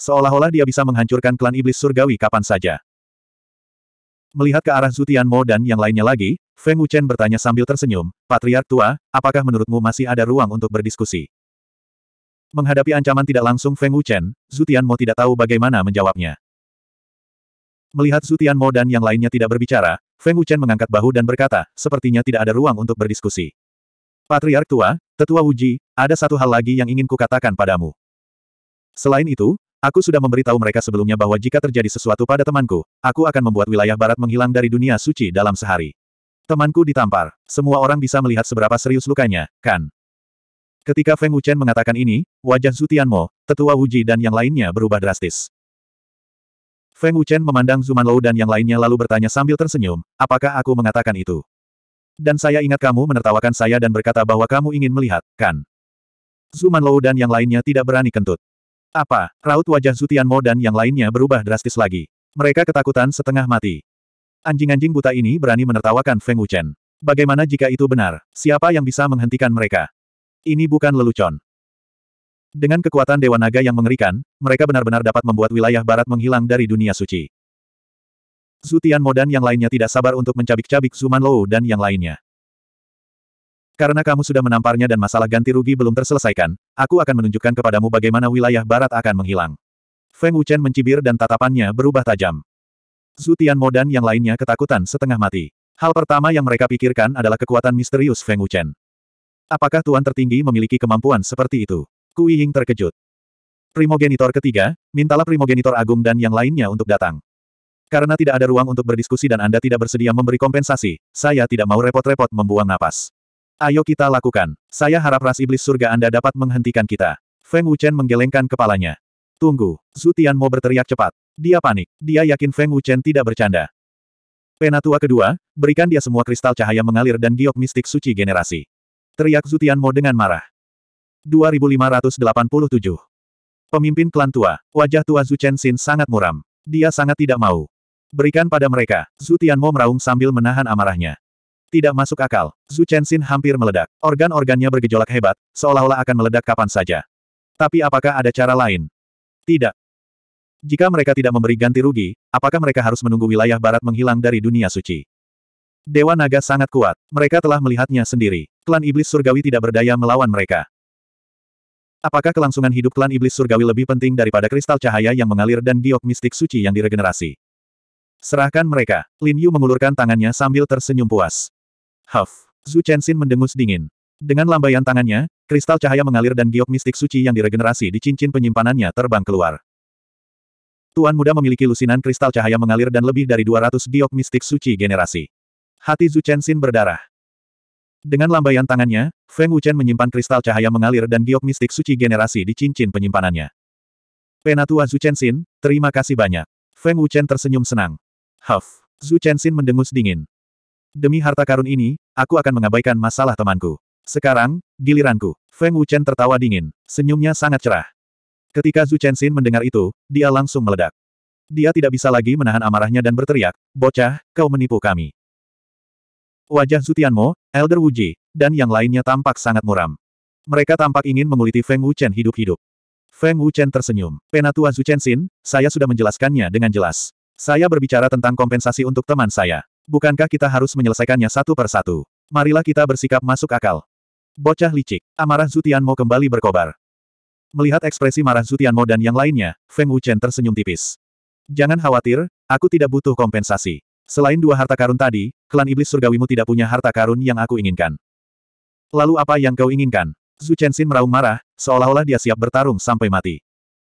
Seolah-olah dia bisa menghancurkan klan iblis surgawi kapan saja. Melihat ke arah Zutian Mo dan yang lainnya lagi, Feng Wuchen bertanya sambil tersenyum, Patriark Tua, apakah menurutmu masih ada ruang untuk berdiskusi? Menghadapi ancaman tidak langsung Feng Wuchen, Zutian Mo tidak tahu bagaimana menjawabnya. Melihat Zutian Mo dan yang lainnya tidak berbicara, Feng Wuchen mengangkat bahu dan berkata, sepertinya tidak ada ruang untuk berdiskusi. Patriark tua, Tetua Wuji, ada satu hal lagi yang ingin kukatakan padamu. Selain itu, Aku sudah memberitahu mereka sebelumnya bahwa jika terjadi sesuatu pada temanku, aku akan membuat wilayah barat menghilang dari dunia suci dalam sehari. Temanku ditampar. Semua orang bisa melihat seberapa serius lukanya, kan? Ketika Feng Wuchen mengatakan ini, wajah Zhu Tianmo, tetua Wuji dan yang lainnya berubah drastis. Feng Wuchen memandang Zuman Zumanlou dan yang lainnya lalu bertanya sambil tersenyum, apakah aku mengatakan itu? Dan saya ingat kamu menertawakan saya dan berkata bahwa kamu ingin melihat, kan? Zuman Zumanlou dan yang lainnya tidak berani kentut. Apa? Raut wajah Zutianmo dan yang lainnya berubah drastis lagi. Mereka ketakutan setengah mati. Anjing-anjing buta ini berani menertawakan Feng Wuchen. Bagaimana jika itu benar? Siapa yang bisa menghentikan mereka? Ini bukan lelucon. Dengan kekuatan Dewa Naga yang mengerikan, mereka benar-benar dapat membuat wilayah barat menghilang dari dunia suci. Zutian dan yang lainnya tidak sabar untuk mencabik-cabik Zuman Lou dan yang lainnya. Karena kamu sudah menamparnya dan masalah ganti rugi belum terselesaikan, aku akan menunjukkan kepadamu bagaimana wilayah barat akan menghilang. Feng Wuchen mencibir dan tatapannya berubah tajam. Zutian Tianmo dan yang lainnya ketakutan setengah mati. Hal pertama yang mereka pikirkan adalah kekuatan misterius Feng Wuchen. Apakah Tuan Tertinggi memiliki kemampuan seperti itu? Kui Ying terkejut. Primogenitor ketiga, mintalah Primogenitor Agung dan yang lainnya untuk datang. Karena tidak ada ruang untuk berdiskusi dan Anda tidak bersedia memberi kompensasi, saya tidak mau repot-repot membuang napas. Ayo kita lakukan. Saya harap ras iblis surga Anda dapat menghentikan kita. Feng Wuchen menggelengkan kepalanya. Tunggu, Zhu Tianmo berteriak cepat. Dia panik. Dia yakin Feng Wuchen tidak bercanda. Penatua kedua, berikan dia semua kristal cahaya mengalir dan giok mistik suci generasi. Teriak Zhu Tianmo dengan marah. 2587 Pemimpin klan tua, wajah tua Zhu Chen sangat muram. Dia sangat tidak mau. Berikan pada mereka, Zhu Tianmo meraung sambil menahan amarahnya. Tidak masuk akal. Zhu Chenxin hampir meledak. Organ-organnya bergejolak hebat, seolah-olah akan meledak kapan saja. Tapi apakah ada cara lain? Tidak. Jika mereka tidak memberi ganti rugi, apakah mereka harus menunggu wilayah barat menghilang dari dunia suci? Dewa naga sangat kuat. Mereka telah melihatnya sendiri. Klan iblis surgawi tidak berdaya melawan mereka. Apakah kelangsungan hidup klan iblis surgawi lebih penting daripada kristal cahaya yang mengalir dan giok mistik suci yang diregenerasi? Serahkan mereka. Lin Yu mengulurkan tangannya sambil tersenyum puas. Huff. Zhu Chenxin mendengus dingin. Dengan lambaian tangannya, kristal cahaya mengalir dan giok mistik suci yang diregenerasi di cincin penyimpanannya terbang keluar. Tuan muda memiliki lusinan kristal cahaya mengalir dan lebih dari 200 giok mistik suci generasi. Hati Zhu Chenxin berdarah. Dengan lambaian tangannya, Feng Wuchen menyimpan kristal cahaya mengalir dan giok mistik suci generasi di cincin penyimpanannya. Penatua Zhu Chenxin, terima kasih banyak. Feng Wuchen tersenyum senang. Huff. Zhu Chenxin mendengus dingin. Demi harta karun ini, aku akan mengabaikan masalah temanku. Sekarang, giliranku. Feng Wuchen tertawa dingin, senyumnya sangat cerah. Ketika Zhu Chenxin mendengar itu, dia langsung meledak. Dia tidak bisa lagi menahan amarahnya dan berteriak, Bocah, kau menipu kami. Wajah Zhu Tianmo, Elder Wuji, dan yang lainnya tampak sangat muram. Mereka tampak ingin menguliti Feng Wuchen hidup-hidup. Feng Wuchen tersenyum. Penatua Zhu Chenxin, saya sudah menjelaskannya dengan jelas. Saya berbicara tentang kompensasi untuk teman saya. Bukankah kita harus menyelesaikannya satu per satu? Marilah kita bersikap masuk akal. Bocah licik. Amarah Zutianmo kembali berkobar. Melihat ekspresi marah Zutianmo dan yang lainnya, Feng Wuchen tersenyum tipis. Jangan khawatir, aku tidak butuh kompensasi. Selain dua harta karun tadi, klan iblis surgawimu tidak punya harta karun yang aku inginkan. Lalu apa yang kau inginkan? Zhu Chenxin meraung marah, seolah-olah dia siap bertarung sampai mati.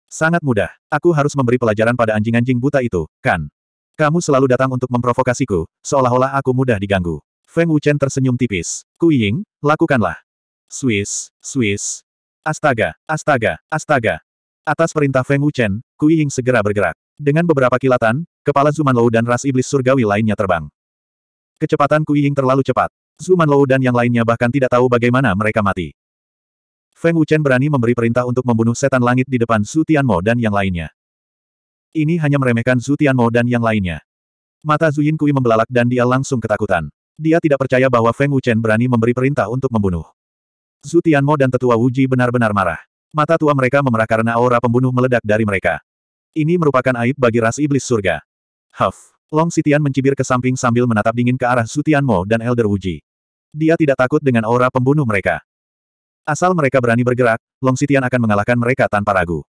Sangat mudah. Aku harus memberi pelajaran pada anjing-anjing buta itu, kan? Kamu selalu datang untuk memprovokasiku, seolah-olah aku mudah diganggu. Feng Wuchen tersenyum tipis. Kuying, lakukanlah. Swiss, Swiss. Astaga, astaga, astaga. Atas perintah Feng Wuchen, Kuying segera bergerak. Dengan beberapa kilatan, kepala Zuman Lou dan ras iblis surgawi lainnya terbang. Kecepatan Kuying terlalu cepat. Zuman Lou dan yang lainnya bahkan tidak tahu bagaimana mereka mati. Feng Wuchen berani memberi perintah untuk membunuh setan langit di depan Su Tianmo dan yang lainnya. Ini hanya meremehkan Zhu Tianmo dan yang lainnya. Mata Zuyin Kui membelalak dan dia langsung ketakutan. Dia tidak percaya bahwa Feng Wuchen berani memberi perintah untuk membunuh. Zhu Tianmo dan tetua Wuji benar-benar marah. Mata tua mereka memerah karena aura pembunuh meledak dari mereka. Ini merupakan aib bagi ras iblis surga. Huff. Long Sitian mencibir ke samping sambil menatap dingin ke arah Zhu Tianmo dan Elder Wuji. Dia tidak takut dengan aura pembunuh mereka. Asal mereka berani bergerak, Long Sitian akan mengalahkan mereka tanpa ragu.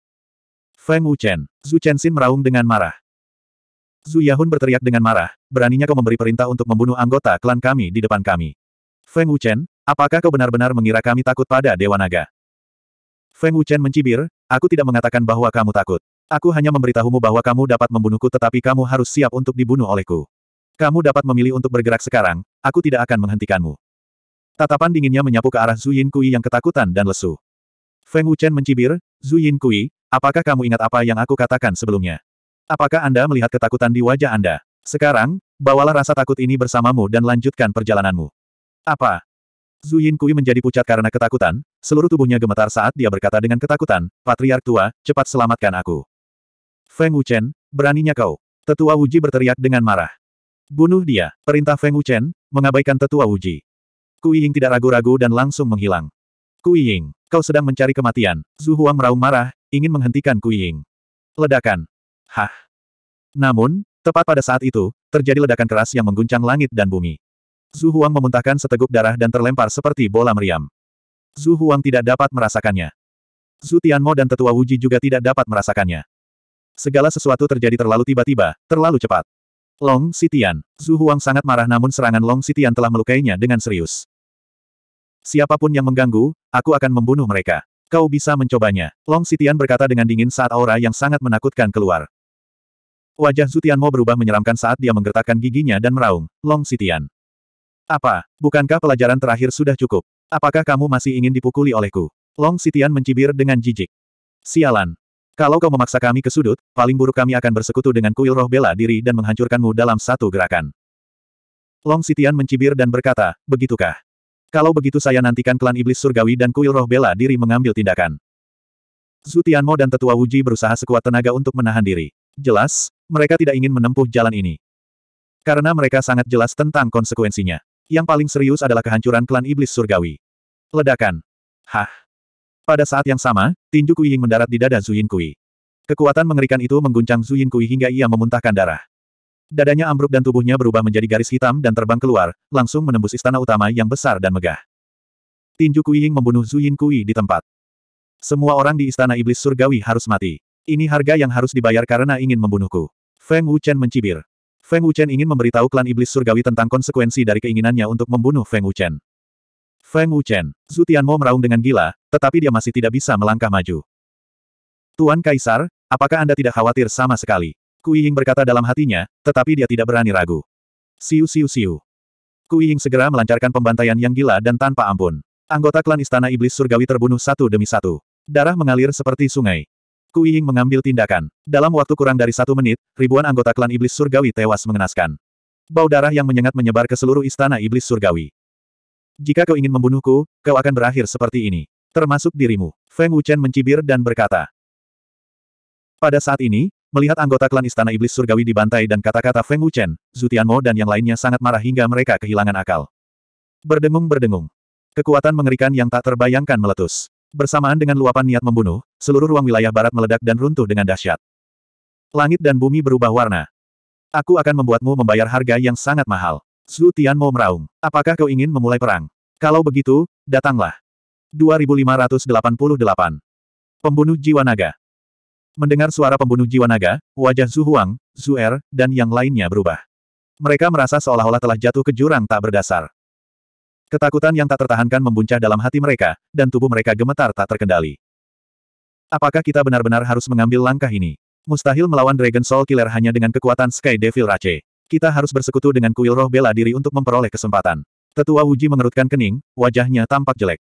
Feng Wuchen. Zhu Chenxin meraung dengan marah. Zhu Yahun berteriak dengan marah, beraninya kau memberi perintah untuk membunuh anggota klan kami di depan kami. Feng Wuchen, apakah kau benar-benar mengira kami takut pada Dewa Naga? Feng Wuchen mencibir, aku tidak mengatakan bahwa kamu takut. Aku hanya memberitahumu bahwa kamu dapat membunuhku tetapi kamu harus siap untuk dibunuh olehku. Kamu dapat memilih untuk bergerak sekarang, aku tidak akan menghentikanmu. Tatapan dinginnya menyapu ke arah Zhu Yin Kui yang ketakutan dan lesu. Feng Wuchen mencibir, Zhu Yin Kui, Apakah kamu ingat apa yang aku katakan sebelumnya? Apakah Anda melihat ketakutan di wajah Anda? Sekarang, bawalah rasa takut ini bersamamu dan lanjutkan perjalananmu. Apa? Zuyin Kui menjadi pucat karena ketakutan, seluruh tubuhnya gemetar saat dia berkata dengan ketakutan, Patriark tua, cepat selamatkan aku. Feng Wuchen, beraninya kau. Tetua Wuji berteriak dengan marah. Bunuh dia, perintah Feng Wuchen, mengabaikan Tetua Wuji. Kui Ying tidak ragu-ragu dan langsung menghilang. Kui Ying, kau sedang mencari kematian. Zhu Huang meraung marah, ingin menghentikan Kuying. Ledakan. Hah. Namun, tepat pada saat itu, terjadi ledakan keras yang mengguncang langit dan bumi. Zhu Huang memuntahkan seteguk darah dan terlempar seperti bola meriam. Zhu Huang tidak dapat merasakannya. Zhu Tianmo dan tetua Wuji juga tidak dapat merasakannya. Segala sesuatu terjadi terlalu tiba-tiba, terlalu cepat. Long Sitian, Zhu Huang sangat marah namun serangan Long Sitian telah melukainya dengan serius. Siapapun yang mengganggu, aku akan membunuh mereka. Kau bisa mencobanya. Long Sitian berkata dengan dingin saat aura yang sangat menakutkan keluar. Wajah Zutianmo berubah menyeramkan saat dia menggertakkan giginya dan meraung. Long Sitian. Apa? Bukankah pelajaran terakhir sudah cukup? Apakah kamu masih ingin dipukuli olehku? Long Sitian mencibir dengan jijik. Sialan. Kalau kau memaksa kami ke sudut, paling buruk kami akan bersekutu dengan kuil roh bela diri dan menghancurkanmu dalam satu gerakan. Long Sitian mencibir dan berkata, begitukah? Kalau begitu saya nantikan klan iblis surgawi dan kuil roh bela diri mengambil tindakan. Zutianmo dan tetua Wuji berusaha sekuat tenaga untuk menahan diri. Jelas, mereka tidak ingin menempuh jalan ini. Karena mereka sangat jelas tentang konsekuensinya. Yang paling serius adalah kehancuran klan iblis surgawi. Ledakan. Hah. Pada saat yang sama, tinju Kui Ying mendarat di dada Zuyin Kui. Kekuatan mengerikan itu mengguncang Zuyin Kui hingga ia memuntahkan darah. Dadanya ambruk dan tubuhnya berubah menjadi garis hitam dan terbang keluar, langsung menembus istana utama yang besar dan megah. Tinju Kuiying membunuh Yin Kui di tempat. Semua orang di istana iblis surgawi harus mati. Ini harga yang harus dibayar karena ingin membunuhku. Feng Wuchen mencibir. Feng Wuchen ingin memberitahu klan iblis surgawi tentang konsekuensi dari keinginannya untuk membunuh Feng Wuchen. Feng Wuchen, Zhu Tianmo meraung dengan gila, tetapi dia masih tidak bisa melangkah maju. Tuan Kaisar, apakah Anda tidak khawatir sama sekali? Kuiying berkata dalam hatinya, tetapi dia tidak berani ragu. Siu siu siu. Kuiying segera melancarkan pembantaian yang gila dan tanpa ampun. Anggota klan Istana Iblis Surgawi terbunuh satu demi satu. Darah mengalir seperti sungai. Kuiying mengambil tindakan. Dalam waktu kurang dari satu menit, ribuan anggota klan Iblis Surgawi tewas mengenaskan. Bau darah yang menyengat menyebar ke seluruh Istana Iblis Surgawi. Jika kau ingin membunuhku, kau akan berakhir seperti ini. Termasuk dirimu. Feng Wuchen mencibir dan berkata. Pada saat ini, Melihat anggota klan Istana Iblis Surgawi dibantai dan kata-kata Feng Wuchen, Zutianmo Mo dan yang lainnya sangat marah hingga mereka kehilangan akal. Berdengung-berdengung. Kekuatan mengerikan yang tak terbayangkan meletus. Bersamaan dengan luapan niat membunuh, seluruh ruang wilayah barat meledak dan runtuh dengan dahsyat. Langit dan bumi berubah warna. Aku akan membuatmu membayar harga yang sangat mahal. Zutianmo Mo meraung. Apakah kau ingin memulai perang? Kalau begitu, datanglah. 2588. Pembunuh Jiwa Naga. Mendengar suara pembunuh jiwa naga, wajah Zhu Huang, Zhu Er, dan yang lainnya berubah. Mereka merasa seolah-olah telah jatuh ke jurang tak berdasar. Ketakutan yang tak tertahankan membuncah dalam hati mereka, dan tubuh mereka gemetar tak terkendali. Apakah kita benar-benar harus mengambil langkah ini? Mustahil melawan Dragon Soul Killer hanya dengan kekuatan Sky Devil Rache. Kita harus bersekutu dengan kuil roh bela diri untuk memperoleh kesempatan. Tetua Wuji mengerutkan kening, wajahnya tampak jelek.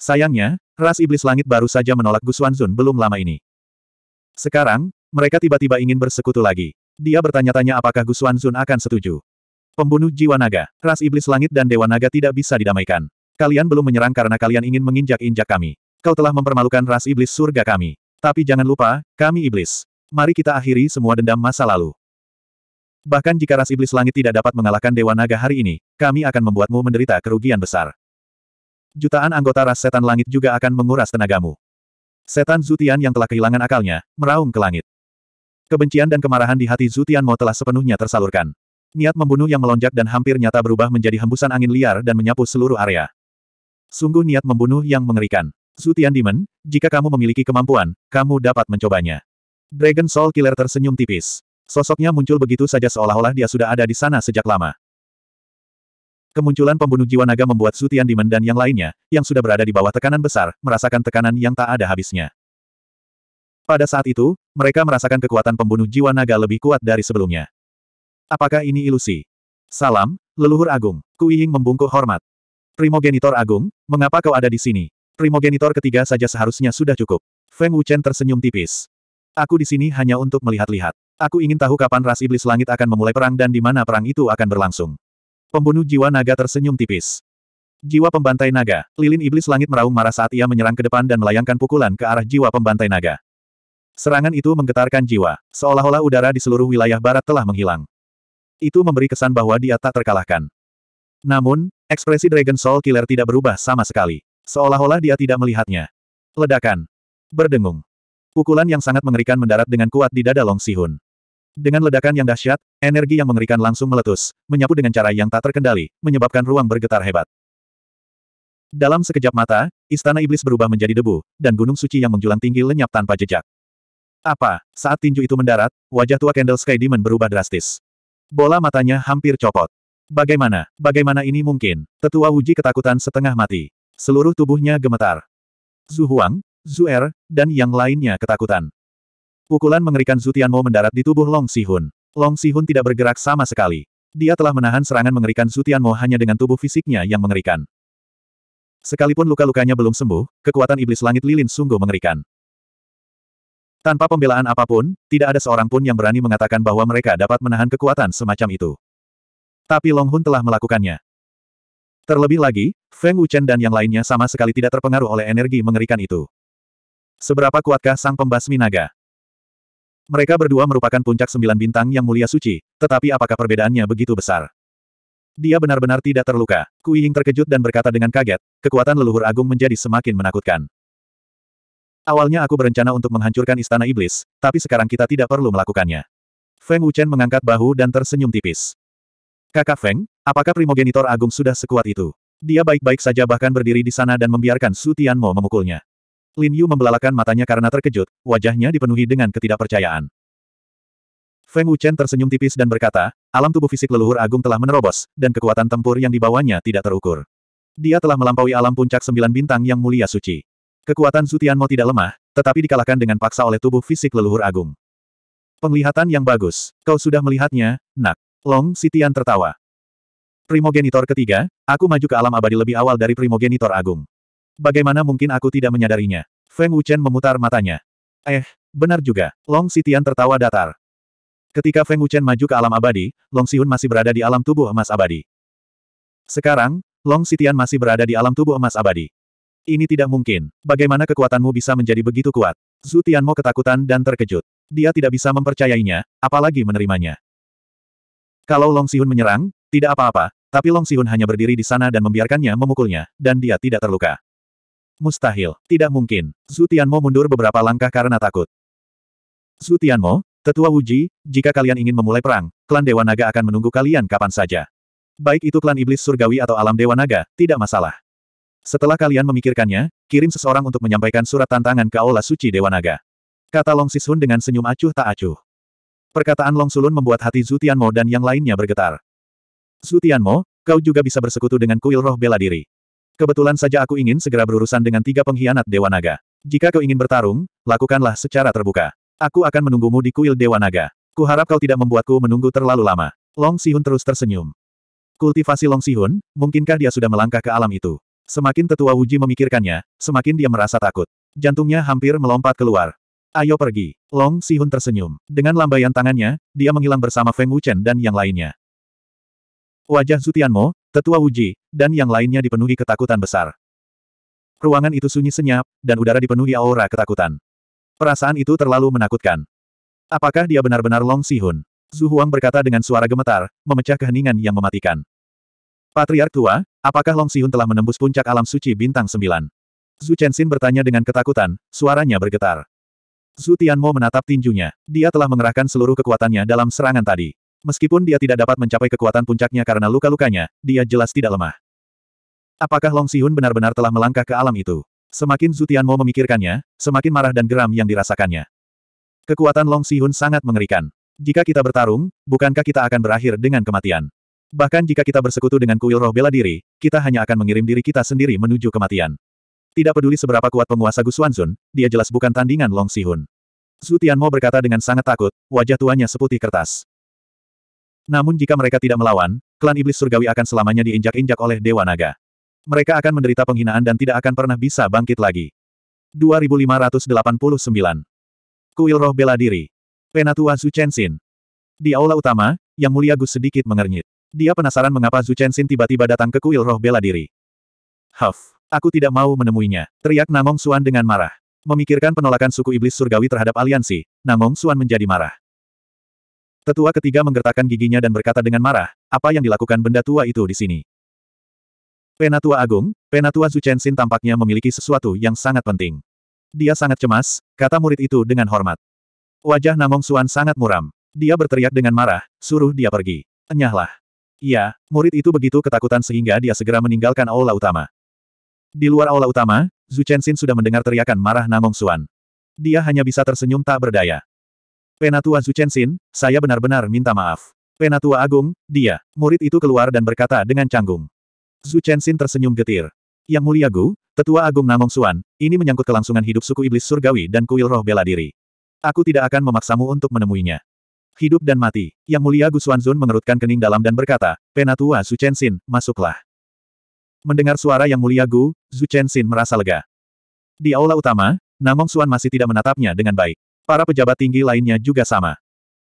Sayangnya, ras iblis langit baru saja menolak Zun belum lama ini. Sekarang, mereka tiba-tiba ingin bersekutu lagi. Dia bertanya-tanya apakah Gu Xuanzun akan setuju. Pembunuh jiwa naga, ras iblis langit dan dewa naga tidak bisa didamaikan. Kalian belum menyerang karena kalian ingin menginjak-injak kami. Kau telah mempermalukan ras iblis surga kami. Tapi jangan lupa, kami iblis. Mari kita akhiri semua dendam masa lalu. Bahkan jika ras iblis langit tidak dapat mengalahkan dewa naga hari ini, kami akan membuatmu menderita kerugian besar. Jutaan anggota ras setan langit juga akan menguras tenagamu. Setan Zutian yang telah kehilangan akalnya, meraung ke langit. Kebencian dan kemarahan di hati Zutian Mo telah sepenuhnya tersalurkan. Niat membunuh yang melonjak dan hampir nyata berubah menjadi hembusan angin liar dan menyapu seluruh area. Sungguh niat membunuh yang mengerikan. Zutian Demon, jika kamu memiliki kemampuan, kamu dapat mencobanya. Dragon Soul Killer tersenyum tipis. Sosoknya muncul begitu saja seolah-olah dia sudah ada di sana sejak lama. Kemunculan pembunuh jiwa naga membuat Sutian Dimen dan yang lainnya, yang sudah berada di bawah tekanan besar, merasakan tekanan yang tak ada habisnya. Pada saat itu, mereka merasakan kekuatan pembunuh jiwa naga lebih kuat dari sebelumnya. Apakah ini ilusi? Salam, leluhur agung. Kuihing membungkuk hormat. Primogenitor agung, mengapa kau ada di sini? Primogenitor ketiga saja seharusnya sudah cukup. Feng Wuchen tersenyum tipis. Aku di sini hanya untuk melihat-lihat. Aku ingin tahu kapan ras iblis langit akan memulai perang dan di mana perang itu akan berlangsung. Pembunuh jiwa naga tersenyum tipis. Jiwa pembantai naga, lilin iblis langit meraung marah saat ia menyerang ke depan dan melayangkan pukulan ke arah jiwa pembantai naga. Serangan itu menggetarkan jiwa, seolah-olah udara di seluruh wilayah barat telah menghilang. Itu memberi kesan bahwa dia tak terkalahkan. Namun, ekspresi Dragon Soul Killer tidak berubah sama sekali. Seolah-olah dia tidak melihatnya. Ledakan. Berdengung. Pukulan yang sangat mengerikan mendarat dengan kuat di dada Long Sihun. Dengan ledakan yang dahsyat, Energi yang mengerikan langsung meletus, menyapu dengan cara yang tak terkendali, menyebabkan ruang bergetar hebat. Dalam sekejap mata, istana iblis berubah menjadi debu, dan gunung suci yang menjulang tinggi lenyap tanpa jejak. Apa? Saat tinju itu mendarat, wajah tua Candle Sky Demon berubah drastis. Bola matanya hampir copot. Bagaimana? Bagaimana ini mungkin? Tetua Wuji ketakutan setengah mati. Seluruh tubuhnya gemetar. Zhu Huang, Zhu Er, dan yang lainnya ketakutan. Pukulan mengerikan Zutian Mo mendarat di tubuh Long Sihun. Long Sihun tidak bergerak sama sekali. Dia telah menahan serangan mengerikan Mo hanya dengan tubuh fisiknya yang mengerikan. Sekalipun luka-lukanya belum sembuh, kekuatan iblis langit lilin sungguh mengerikan. Tanpa pembelaan apapun, tidak ada seorang pun yang berani mengatakan bahwa mereka dapat menahan kekuatan semacam itu. Tapi Long Hun telah melakukannya. Terlebih lagi, Feng Wuchen dan yang lainnya sama sekali tidak terpengaruh oleh energi mengerikan itu. Seberapa kuatkah sang pembasmi naga? Mereka berdua merupakan puncak sembilan bintang yang mulia suci, tetapi apakah perbedaannya begitu besar? Dia benar-benar tidak terluka. Kui Ying terkejut dan berkata dengan kaget, kekuatan leluhur agung menjadi semakin menakutkan. Awalnya aku berencana untuk menghancurkan istana iblis, tapi sekarang kita tidak perlu melakukannya. Feng Wuchen mengangkat bahu dan tersenyum tipis. Kakak Feng, apakah primogenitor agung sudah sekuat itu? Dia baik-baik saja bahkan berdiri di sana dan membiarkan Su Tianmo memukulnya. Lin Yu membelalakan matanya karena terkejut, wajahnya dipenuhi dengan ketidakpercayaan. Feng Wuchen tersenyum tipis dan berkata, alam tubuh fisik leluhur agung telah menerobos, dan kekuatan tempur yang dibawanya tidak terukur. Dia telah melampaui alam puncak sembilan bintang yang mulia suci. Kekuatan Zutianmo tidak lemah, tetapi dikalahkan dengan paksa oleh tubuh fisik leluhur agung. Penglihatan yang bagus, kau sudah melihatnya, nak. Long Sitian tertawa. Primogenitor ketiga, aku maju ke alam abadi lebih awal dari primogenitor agung. Bagaimana mungkin aku tidak menyadarinya? Feng Wuchen memutar matanya. Eh, benar juga. Long Sitian tertawa datar. Ketika Feng Wuchen maju ke alam abadi, Long Sihun masih berada di alam tubuh emas abadi. Sekarang, Long Sitian masih berada di alam tubuh emas abadi. Ini tidak mungkin. Bagaimana kekuatanmu bisa menjadi begitu kuat? Zhu Tianmo ketakutan dan terkejut. Dia tidak bisa mempercayainya, apalagi menerimanya. Kalau Long Sihun menyerang, tidak apa-apa, tapi Long Sihun hanya berdiri di sana dan membiarkannya memukulnya, dan dia tidak terluka. Mustahil, tidak mungkin. Zutianmo Tianmo mundur beberapa langkah karena takut. Zutianmo, Tianmo, Tetua Wuji, jika kalian ingin memulai perang, klan Dewa Naga akan menunggu kalian kapan saja. Baik itu klan iblis surgawi atau alam Dewa Naga, tidak masalah. Setelah kalian memikirkannya, kirim seseorang untuk menyampaikan surat tantangan ke Aula Suci Dewa Naga. Kata Long Sishun dengan senyum acuh tak acuh. Perkataan Long Sulun membuat hati Zhu Tianmo dan yang lainnya bergetar. Zhu Tianmo, kau juga bisa bersekutu dengan kuil roh bela diri. Kebetulan saja aku ingin segera berurusan dengan tiga pengkhianat Dewa Naga. Jika kau ingin bertarung, lakukanlah secara terbuka. Aku akan menunggumu di kuil Dewa Naga. Kuharap kau tidak membuatku menunggu terlalu lama. Long Sihun terus tersenyum. Kultivasi Long Sihun, mungkinkah dia sudah melangkah ke alam itu? Semakin tetua Wuji memikirkannya, semakin dia merasa takut. Jantungnya hampir melompat keluar. Ayo pergi. Long Sihun tersenyum. Dengan lambaian tangannya, dia menghilang bersama Feng Wuchen dan yang lainnya. Wajah Zutianmo, Tetua Wuji, dan yang lainnya dipenuhi ketakutan besar. Ruangan itu sunyi senyap, dan udara dipenuhi aura ketakutan. Perasaan itu terlalu menakutkan. Apakah dia benar-benar Long Sihun? Zhu Huang berkata dengan suara gemetar, memecah keheningan yang mematikan. Patriark tua, apakah Long Sihun telah menembus puncak alam suci bintang sembilan? Zhu Chenxin bertanya dengan ketakutan, suaranya bergetar. Zhu Tianmo menatap tinjunya. Dia telah mengerahkan seluruh kekuatannya dalam serangan tadi. Meskipun dia tidak dapat mencapai kekuatan puncaknya karena luka-lukanya, dia jelas tidak lemah. Apakah Long Sihun benar-benar telah melangkah ke alam itu? Semakin Zutian Zutianmo memikirkannya, semakin marah dan geram yang dirasakannya. Kekuatan Long Sihun sangat mengerikan. Jika kita bertarung, bukankah kita akan berakhir dengan kematian? Bahkan jika kita bersekutu dengan kuil roh bela diri, kita hanya akan mengirim diri kita sendiri menuju kematian. Tidak peduli seberapa kuat penguasa Gu Xuanzun, dia jelas bukan tandingan Long Sihun. Mo berkata dengan sangat takut, wajah tuanya seputih kertas. Namun jika mereka tidak melawan, klan iblis surgawi akan selamanya diinjak-injak oleh Dewa Naga. Mereka akan menderita penghinaan dan tidak akan pernah bisa bangkit lagi. 2589. Kuil Roh Bela Diri. Penatua Zhu Chenxin Di aula utama, Yang Mulia Gus sedikit mengernyit. Dia penasaran mengapa Zhu Chenxin tiba-tiba datang ke kuil roh bela diri. Huff, aku tidak mau menemuinya, teriak Namong Suan dengan marah. Memikirkan penolakan suku iblis surgawi terhadap aliansi, Namong Suan menjadi marah. Tetua ketiga menggertakkan giginya dan berkata dengan marah, apa yang dilakukan benda tua itu di sini? Penatua Agung, Penatua Zuchensin tampaknya memiliki sesuatu yang sangat penting. Dia sangat cemas, kata murid itu dengan hormat. Wajah Namong Suan sangat muram. Dia berteriak dengan marah, suruh dia pergi. Enyahlah. Iya, murid itu begitu ketakutan sehingga dia segera meninggalkan aula utama. Di luar aula utama, Zuchensin sudah mendengar teriakan marah Namong Suan. Dia hanya bisa tersenyum tak berdaya. Penatua Zuchenshin, saya benar-benar minta maaf. Penatua Agung, dia, murid itu keluar dan berkata dengan canggung. Zuchenshin tersenyum getir. Yang mulia Gu, Tetua Agung Namong Suan, ini menyangkut kelangsungan hidup suku iblis surgawi dan kuil roh bela diri. Aku tidak akan memaksamu untuk menemuinya. Hidup dan mati. Yang mulia Gu Suanzun mengerutkan kening dalam dan berkata, Penatua Zhu masuklah. Mendengar suara yang mulia Gu, Zhu merasa lega. Di aula utama, Namong Suan masih tidak menatapnya dengan baik. Para pejabat tinggi lainnya juga sama.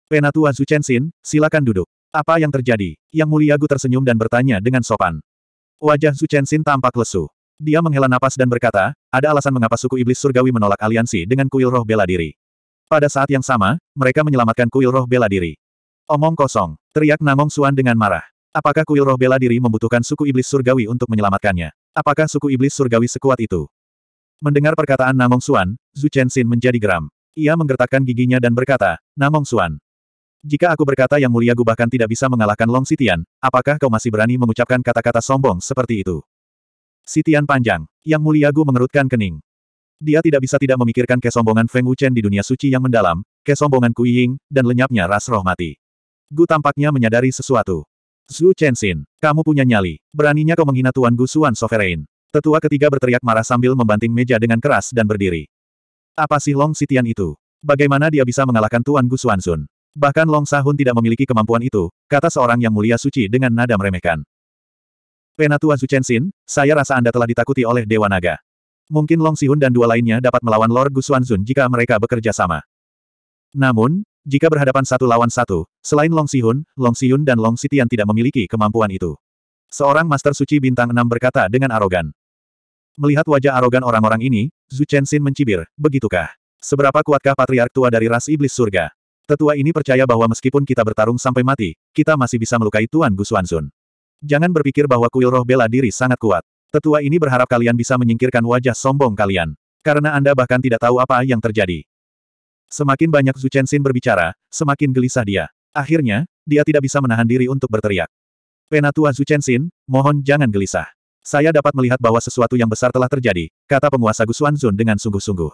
Penatua Zhu Chenxin, silakan duduk. Apa yang terjadi? Yang mulia Gu tersenyum dan bertanya dengan sopan. Wajah Zhu Chenxin tampak lesu. Dia menghela napas dan berkata, ada alasan mengapa suku iblis surgawi menolak aliansi dengan kuil roh bela diri. Pada saat yang sama, mereka menyelamatkan kuil roh bela diri. Omong kosong, teriak Namong Suan dengan marah. Apakah kuil roh bela diri membutuhkan suku iblis surgawi untuk menyelamatkannya? Apakah suku iblis surgawi sekuat itu? Mendengar perkataan Namong Suan, Zhu Chenxin menjadi geram. Ia menggertakkan giginya dan berkata, Namong Suan. Jika aku berkata yang mulia gu bahkan tidak bisa mengalahkan Long Sitian, apakah kau masih berani mengucapkan kata-kata sombong seperti itu? Sitian panjang. Yang mulia gu mengerutkan kening. Dia tidak bisa tidak memikirkan kesombongan Feng Wuchen di dunia suci yang mendalam, kesombongan Kui Ying, dan lenyapnya ras roh mati. Gu tampaknya menyadari sesuatu. Zhu Chenxin, kamu punya nyali. Beraninya kau menghina Tuan Gu Suan Sovereign. Tetua ketiga berteriak marah sambil membanting meja dengan keras dan berdiri. Apa sih Long Sitian itu? Bagaimana dia bisa mengalahkan Tuan Gu Xuanzun? Bahkan Long Sahun tidak memiliki kemampuan itu, kata seorang yang mulia suci dengan nada meremehkan. Penatua Zuchensin, saya rasa Anda telah ditakuti oleh Dewa Naga. Mungkin Long Sihun dan dua lainnya dapat melawan Lord Gu Xuanzun jika mereka bekerja sama. Namun, jika berhadapan satu lawan satu, selain Long Sihun, Long Sihun dan Long Sitian tidak memiliki kemampuan itu. Seorang Master Suci Bintang 6 berkata dengan arogan. Melihat wajah arogan orang-orang ini, Zhu Chenxin mencibir, begitukah? Seberapa kuatkah patriark tua dari ras iblis surga? Tetua ini percaya bahwa meskipun kita bertarung sampai mati, kita masih bisa melukai Tuan Gu Xuanzun. Jangan berpikir bahwa kuil roh bela diri sangat kuat. Tetua ini berharap kalian bisa menyingkirkan wajah sombong kalian. Karena Anda bahkan tidak tahu apa yang terjadi. Semakin banyak Zhu Chenxin berbicara, semakin gelisah dia. Akhirnya, dia tidak bisa menahan diri untuk berteriak. Penatua Zhu Chenxin, mohon jangan gelisah. Saya dapat melihat bahwa sesuatu yang besar telah terjadi, kata penguasa Gu Xuanzun dengan sungguh-sungguh.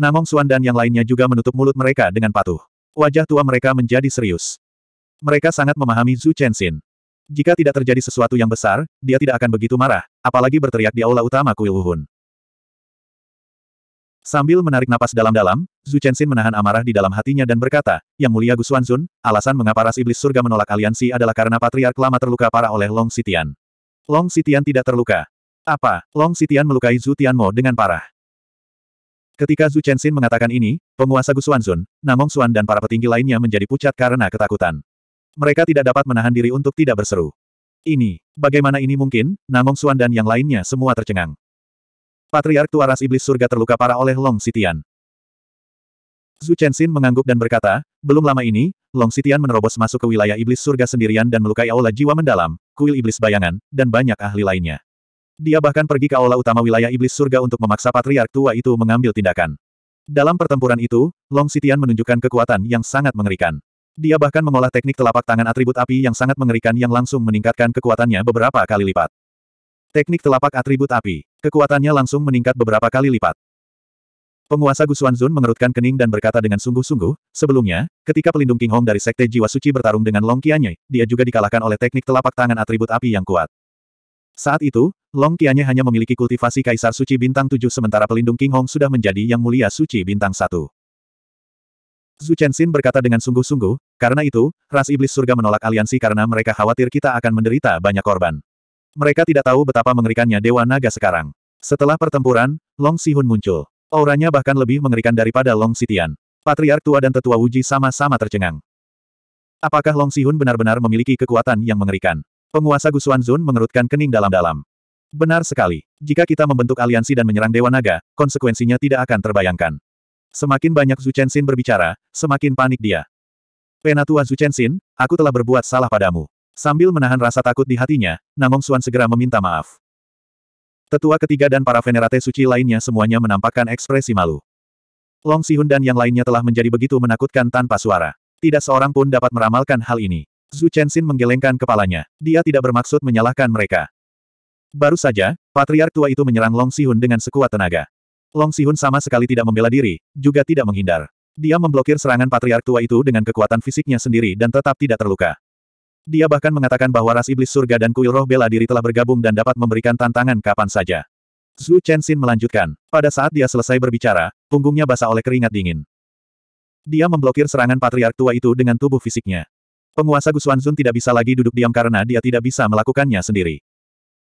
Namong Xuan dan yang lainnya juga menutup mulut mereka dengan patuh. Wajah tua mereka menjadi serius. Mereka sangat memahami Zhu Chenxin. Jika tidak terjadi sesuatu yang besar, dia tidak akan begitu marah, apalagi berteriak di aula utama Kuil Wuhun. Sambil menarik napas dalam-dalam, Zhu Chenxin menahan amarah di dalam hatinya dan berkata, Yang mulia Gu Xuanzun, alasan mengapa ras iblis surga menolak aliansi adalah karena patriark lama terluka parah oleh Long Sitian. Long Sitian tidak terluka. Apa? Long Sitian melukai Zhu Tianmo dengan parah. Ketika Zhu Chenxin mengatakan ini, penguasa Gu Namong Suan dan para petinggi lainnya menjadi pucat karena ketakutan. Mereka tidak dapat menahan diri untuk tidak berseru. Ini, bagaimana ini mungkin, Namong Suan dan yang lainnya semua tercengang. Patriark Tuaras Iblis Surga terluka parah oleh Long Sitian. Zhu Chenxin mengangguk dan berkata, belum lama ini, Long Sitian menerobos masuk ke wilayah Iblis Surga sendirian dan melukai aula jiwa mendalam, kuil iblis bayangan, dan banyak ahli lainnya. Dia bahkan pergi ke aula utama wilayah iblis surga untuk memaksa patriark tua itu mengambil tindakan. Dalam pertempuran itu, Long Sitian menunjukkan kekuatan yang sangat mengerikan. Dia bahkan mengolah teknik telapak tangan atribut api yang sangat mengerikan yang langsung meningkatkan kekuatannya beberapa kali lipat. Teknik telapak atribut api. Kekuatannya langsung meningkat beberapa kali lipat. Penguasa Gusuan Zun mengerutkan kening dan berkata dengan sungguh-sungguh, sebelumnya, ketika pelindung King Hong dari Sekte Jiwa Suci bertarung dengan Long Qianye, dia juga dikalahkan oleh teknik telapak tangan atribut api yang kuat. Saat itu, Long Qianye hanya memiliki kultivasi Kaisar Suci Bintang 7 sementara pelindung King Hong sudah menjadi Yang Mulia Suci Bintang 1. Zhu Chenxin berkata dengan sungguh-sungguh, karena itu, ras iblis surga menolak aliansi karena mereka khawatir kita akan menderita banyak korban. Mereka tidak tahu betapa mengerikannya Dewa Naga sekarang. Setelah pertempuran, Long Sihun muncul. Auranya bahkan lebih mengerikan daripada Long Sitian. Patriark tua dan tetua Wuji sama-sama tercengang. Apakah Long Sihun benar-benar memiliki kekuatan yang mengerikan? Penguasa Gusuan Zun mengerutkan kening dalam-dalam. Benar sekali. Jika kita membentuk aliansi dan menyerang Dewa Naga, konsekuensinya tidak akan terbayangkan. Semakin banyak Zuchensin berbicara, semakin panik dia. Penatua Zuchensin, aku telah berbuat salah padamu. Sambil menahan rasa takut di hatinya, Nangong Suan segera meminta maaf. Tetua ketiga dan para venerate suci lainnya semuanya menampakkan ekspresi malu. Long Sihun dan yang lainnya telah menjadi begitu menakutkan tanpa suara. Tidak seorang pun dapat meramalkan hal ini. Zhu Chenxin menggelengkan kepalanya. Dia tidak bermaksud menyalahkan mereka. Baru saja, Patriark tua itu menyerang Long Sihun dengan sekuat tenaga. Long Sihun sama sekali tidak membela diri, juga tidak menghindar. Dia memblokir serangan Patriark tua itu dengan kekuatan fisiknya sendiri dan tetap tidak terluka. Dia bahkan mengatakan bahwa ras iblis surga dan kuil roh bela diri telah bergabung dan dapat memberikan tantangan kapan saja. Zhu Chenxin melanjutkan, pada saat dia selesai berbicara, punggungnya basah oleh keringat dingin. Dia memblokir serangan patriark tua itu dengan tubuh fisiknya. Penguasa Gu Suanzun tidak bisa lagi duduk diam karena dia tidak bisa melakukannya sendiri.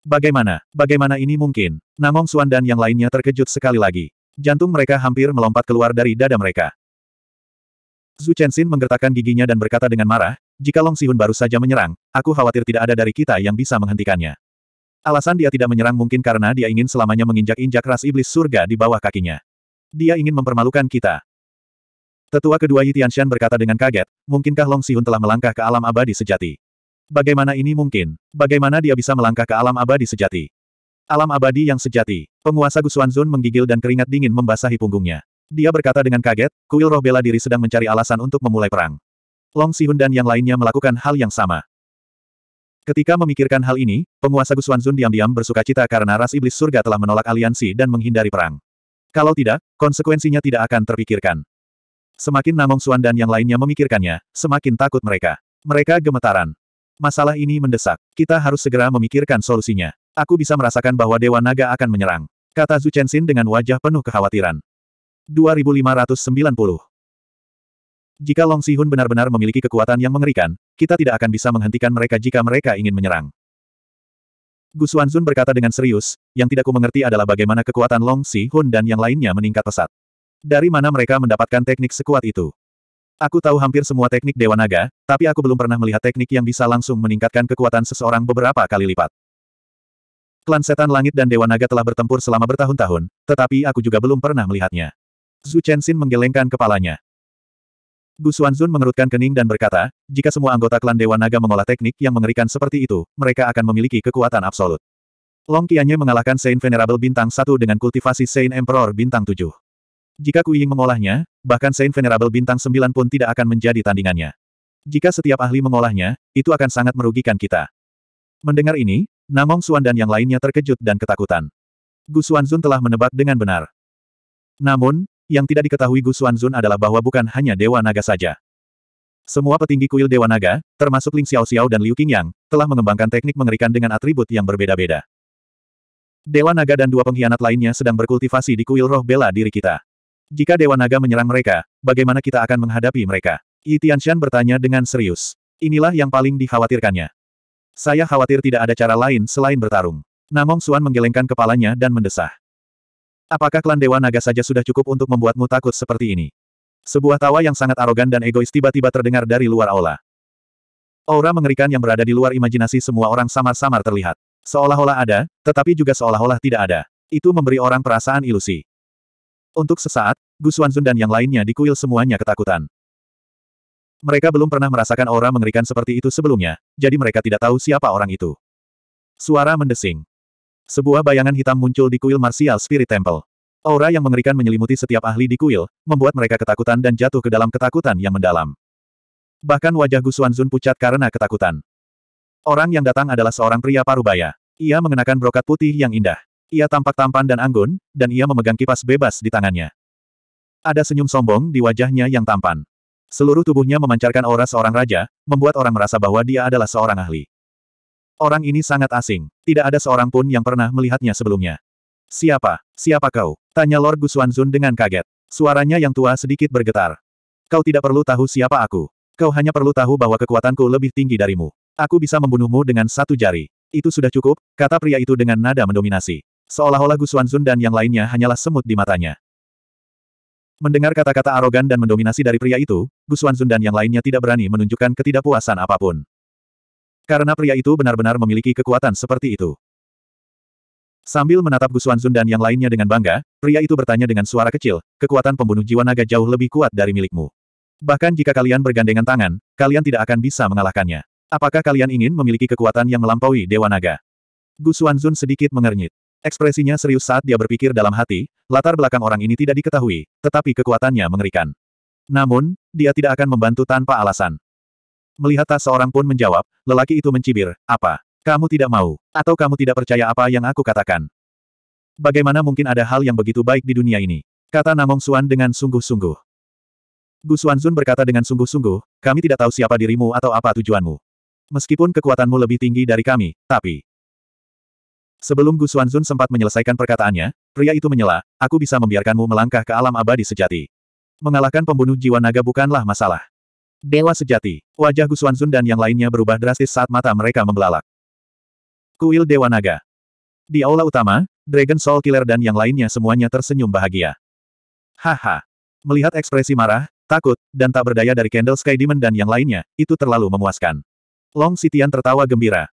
Bagaimana, bagaimana ini mungkin? Namong Xuan dan yang lainnya terkejut sekali lagi. Jantung mereka hampir melompat keluar dari dada mereka. Zhu Chenxin menggertakkan giginya dan berkata dengan marah, jika Long Sihun baru saja menyerang, aku khawatir tidak ada dari kita yang bisa menghentikannya. Alasan dia tidak menyerang mungkin karena dia ingin selamanya menginjak-injak ras iblis surga di bawah kakinya. Dia ingin mempermalukan kita. Tetua kedua Yi Tianshan berkata dengan kaget, mungkinkah Long Sihun telah melangkah ke alam abadi sejati? Bagaimana ini mungkin? Bagaimana dia bisa melangkah ke alam abadi sejati? Alam abadi yang sejati. Penguasa Zun menggigil dan keringat dingin membasahi punggungnya. Dia berkata dengan kaget, kuil roh bela diri sedang mencari alasan untuk memulai perang. Long Sihun dan yang lainnya melakukan hal yang sama. Ketika memikirkan hal ini, penguasa Gusuan Zun diam-diam bersuka cita karena ras iblis surga telah menolak aliansi dan menghindari perang. Kalau tidak, konsekuensinya tidak akan terpikirkan. Semakin Namong Suan dan yang lainnya memikirkannya, semakin takut mereka. Mereka gemetaran. Masalah ini mendesak. Kita harus segera memikirkan solusinya. Aku bisa merasakan bahwa Dewa Naga akan menyerang. Kata Zhu Chenxin dengan wajah penuh kekhawatiran. 2590 jika Long Sihun benar-benar memiliki kekuatan yang mengerikan, kita tidak akan bisa menghentikan mereka jika mereka ingin menyerang. Gu Xuanzun berkata dengan serius, yang tidak ku mengerti adalah bagaimana kekuatan Long Si Hun dan yang lainnya meningkat pesat. Dari mana mereka mendapatkan teknik sekuat itu? Aku tahu hampir semua teknik Dewa Naga, tapi aku belum pernah melihat teknik yang bisa langsung meningkatkan kekuatan seseorang beberapa kali lipat. Klan Setan Langit dan Dewa Naga telah bertempur selama bertahun-tahun, tetapi aku juga belum pernah melihatnya. Zhu Chenxin menggelengkan kepalanya. Gu Xuanzun mengerutkan kening dan berkata, jika semua anggota klan Dewa Naga mengolah teknik yang mengerikan seperti itu, mereka akan memiliki kekuatan absolut. Long Qianye mengalahkan Saint Venerable Bintang 1 dengan kultivasi Saint Emperor Bintang 7. Jika Ku Ying mengolahnya, bahkan Saint Venerable Bintang 9 pun tidak akan menjadi tandingannya. Jika setiap ahli mengolahnya, itu akan sangat merugikan kita. Mendengar ini, Namong Suan dan yang lainnya terkejut dan ketakutan. Gu Xuanzun telah menebak dengan benar. Namun, yang tidak diketahui Gu Xuanzun adalah bahwa bukan hanya Dewa Naga saja. Semua petinggi kuil Dewa Naga, termasuk Ling Xiao Xiao dan Liu Qingyang, telah mengembangkan teknik mengerikan dengan atribut yang berbeda-beda. Dewa Naga dan dua pengkhianat lainnya sedang berkultivasi di kuil roh bela diri kita. Jika Dewa Naga menyerang mereka, bagaimana kita akan menghadapi mereka? Yi Tianxian bertanya dengan serius. Inilah yang paling dikhawatirkannya. Saya khawatir tidak ada cara lain selain bertarung. Namong Suan menggelengkan kepalanya dan mendesah. Apakah klan Dewa Naga saja sudah cukup untuk membuatmu takut seperti ini? Sebuah tawa yang sangat arogan dan egois tiba-tiba terdengar dari luar aula. Aura mengerikan yang berada di luar imajinasi semua orang samar-samar terlihat. Seolah-olah ada, tetapi juga seolah-olah tidak ada. Itu memberi orang perasaan ilusi. Untuk sesaat, Gu Xuanzun dan yang lainnya di kuil semuanya ketakutan. Mereka belum pernah merasakan aura mengerikan seperti itu sebelumnya, jadi mereka tidak tahu siapa orang itu. Suara mendesing. Sebuah bayangan hitam muncul di kuil Martial Spirit Temple. Aura yang mengerikan menyelimuti setiap ahli di kuil, membuat mereka ketakutan dan jatuh ke dalam ketakutan yang mendalam. Bahkan wajah Gu Xuanzun pucat karena ketakutan. Orang yang datang adalah seorang pria parubaya. Ia mengenakan brokat putih yang indah. Ia tampak tampan dan anggun, dan ia memegang kipas bebas di tangannya. Ada senyum sombong di wajahnya yang tampan. Seluruh tubuhnya memancarkan aura seorang raja, membuat orang merasa bahwa dia adalah seorang ahli. Orang ini sangat asing. Tidak ada seorang pun yang pernah melihatnya sebelumnya. Siapa? Siapa kau? Tanya Lord Suanzun dengan kaget. Suaranya yang tua sedikit bergetar. Kau tidak perlu tahu siapa aku. Kau hanya perlu tahu bahwa kekuatanku lebih tinggi darimu. Aku bisa membunuhmu dengan satu jari. Itu sudah cukup, kata pria itu dengan nada mendominasi. Seolah-olah Gu Suanzun dan yang lainnya hanyalah semut di matanya. Mendengar kata-kata arogan dan mendominasi dari pria itu, Gu Suanzun dan yang lainnya tidak berani menunjukkan ketidakpuasan apapun. Karena pria itu benar-benar memiliki kekuatan seperti itu. Sambil menatap Gu Xuanzun dan yang lainnya dengan bangga, pria itu bertanya dengan suara kecil, kekuatan pembunuh jiwa naga jauh lebih kuat dari milikmu. Bahkan jika kalian bergandengan tangan, kalian tidak akan bisa mengalahkannya. Apakah kalian ingin memiliki kekuatan yang melampaui Dewa Naga? Gu Xuanzun sedikit mengernyit. Ekspresinya serius saat dia berpikir dalam hati, latar belakang orang ini tidak diketahui, tetapi kekuatannya mengerikan. Namun, dia tidak akan membantu tanpa alasan. Melihat tak seorang pun menjawab, lelaki itu mencibir, apa? Kamu tidak mau, atau kamu tidak percaya apa yang aku katakan? Bagaimana mungkin ada hal yang begitu baik di dunia ini? Kata Namong Suan dengan sungguh-sungguh. Gu Zun berkata dengan sungguh-sungguh, kami tidak tahu siapa dirimu atau apa tujuanmu. Meskipun kekuatanmu lebih tinggi dari kami, tapi... Sebelum Gu Zun sempat menyelesaikan perkataannya, pria itu menyela, aku bisa membiarkanmu melangkah ke alam abadi sejati. Mengalahkan pembunuh jiwa naga bukanlah masalah. Dewa sejati. Wajah Gusuan Xuanzun dan yang lainnya berubah drastis saat mata mereka membelalak. Kuil Dewa Naga. Di aula utama, Dragon Soul Killer dan yang lainnya semuanya tersenyum bahagia. Haha. Melihat ekspresi marah, takut, dan tak berdaya dari Candle Sky Demon dan yang lainnya, itu terlalu memuaskan. Long Sitian tertawa gembira.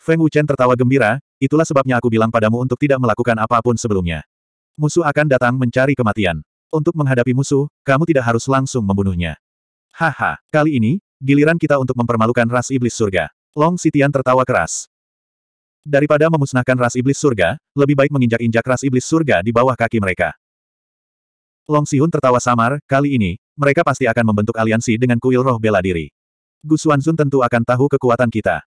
Feng Wuchen tertawa gembira, itulah sebabnya aku bilang padamu untuk tidak melakukan apapun sebelumnya. Musuh akan datang mencari kematian. Untuk menghadapi musuh, kamu tidak harus langsung membunuhnya. Haha, kali ini, giliran kita untuk mempermalukan ras iblis surga. Long Sitian tertawa keras. Daripada memusnahkan ras iblis surga, lebih baik menginjak-injak ras iblis surga di bawah kaki mereka. Long Sihun tertawa samar, kali ini, mereka pasti akan membentuk aliansi dengan kuil roh bela diri. Gu Xuanzun tentu akan tahu kekuatan kita.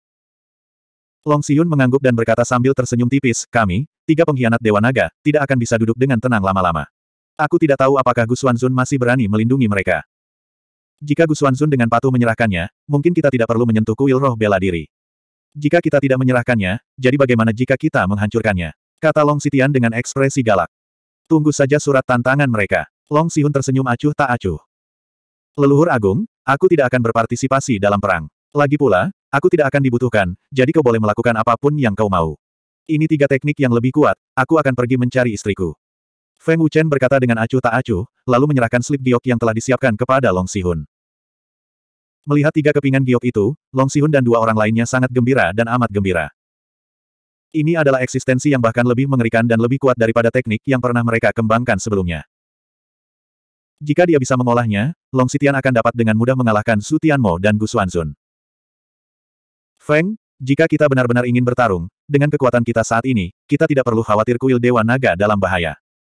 Long Sihun mengangguk dan berkata sambil tersenyum tipis, kami, tiga pengkhianat Dewa Naga, tidak akan bisa duduk dengan tenang lama-lama. Aku tidak tahu apakah Gu Xuanzun masih berani melindungi mereka. Jika Gu Xuanzun dengan patuh menyerahkannya, mungkin kita tidak perlu menyentuh kuil roh bela diri. Jika kita tidak menyerahkannya, jadi bagaimana jika kita menghancurkannya? Kata Long Sitian dengan ekspresi galak. Tunggu saja surat tantangan mereka. Long Sihun tersenyum acuh tak acuh. Leluhur Agung, aku tidak akan berpartisipasi dalam perang. Lagi pula, aku tidak akan dibutuhkan, jadi kau boleh melakukan apapun yang kau mau. Ini tiga teknik yang lebih kuat, aku akan pergi mencari istriku. Feng Wuchen berkata dengan acuh tak acuh, lalu menyerahkan slip giok yang telah disiapkan kepada Long Sihun. Melihat tiga kepingan giok itu, Long Sihun dan dua orang lainnya sangat gembira dan amat gembira. Ini adalah eksistensi yang bahkan lebih mengerikan dan lebih kuat daripada teknik yang pernah mereka kembangkan sebelumnya. Jika dia bisa mengolahnya, Long Sitian akan dapat dengan mudah mengalahkan Su Tianmo dan Gu Xuanzun. Feng, jika kita benar-benar ingin bertarung, dengan kekuatan kita saat ini, kita tidak perlu khawatir kuil Dewa Naga dalam bahaya.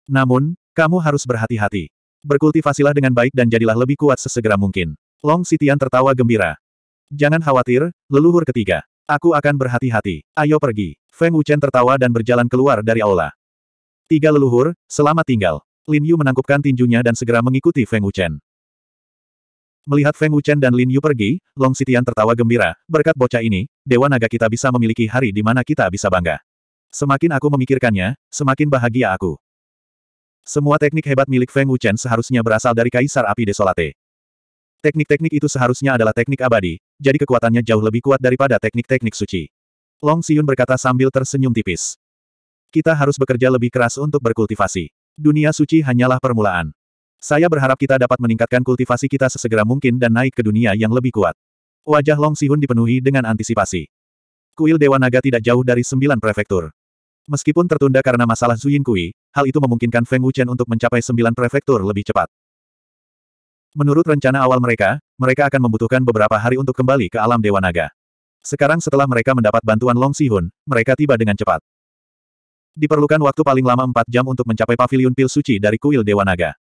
Namun, kamu harus berhati-hati. Berkultivasilah dengan baik dan jadilah lebih kuat sesegera mungkin. Long Sitian tertawa gembira. Jangan khawatir, leluhur ketiga. Aku akan berhati-hati. Ayo pergi. Feng Wuchen tertawa dan berjalan keluar dari aula. Tiga leluhur, selamat tinggal. Lin Yu menangkupkan tinjunya dan segera mengikuti Feng Wuchen. Melihat Feng Wuchen dan Lin Yu pergi, Long Sitian tertawa gembira, berkat bocah ini, Dewa Naga kita bisa memiliki hari di mana kita bisa bangga. Semakin aku memikirkannya, semakin bahagia aku. Semua teknik hebat milik Feng Wuchen seharusnya berasal dari Kaisar Api Desolate. Teknik-teknik itu seharusnya adalah teknik abadi, jadi kekuatannya jauh lebih kuat daripada teknik-teknik suci. Long Xiun berkata sambil tersenyum tipis. Kita harus bekerja lebih keras untuk berkultivasi. Dunia suci hanyalah permulaan. Saya berharap kita dapat meningkatkan kultivasi kita sesegera mungkin dan naik ke dunia yang lebih kuat. Wajah Long Sihun dipenuhi dengan antisipasi. Kuil Dewa Naga tidak jauh dari sembilan prefektur. Meskipun tertunda karena masalah Zuyin Kui, hal itu memungkinkan Feng Wuchen untuk mencapai sembilan prefektur lebih cepat. Menurut rencana awal mereka, mereka akan membutuhkan beberapa hari untuk kembali ke alam Dewa Naga. Sekarang setelah mereka mendapat bantuan Long Sihun, mereka tiba dengan cepat. Diperlukan waktu paling lama empat jam untuk mencapai Paviliun pil suci dari kuil Dewa Naga.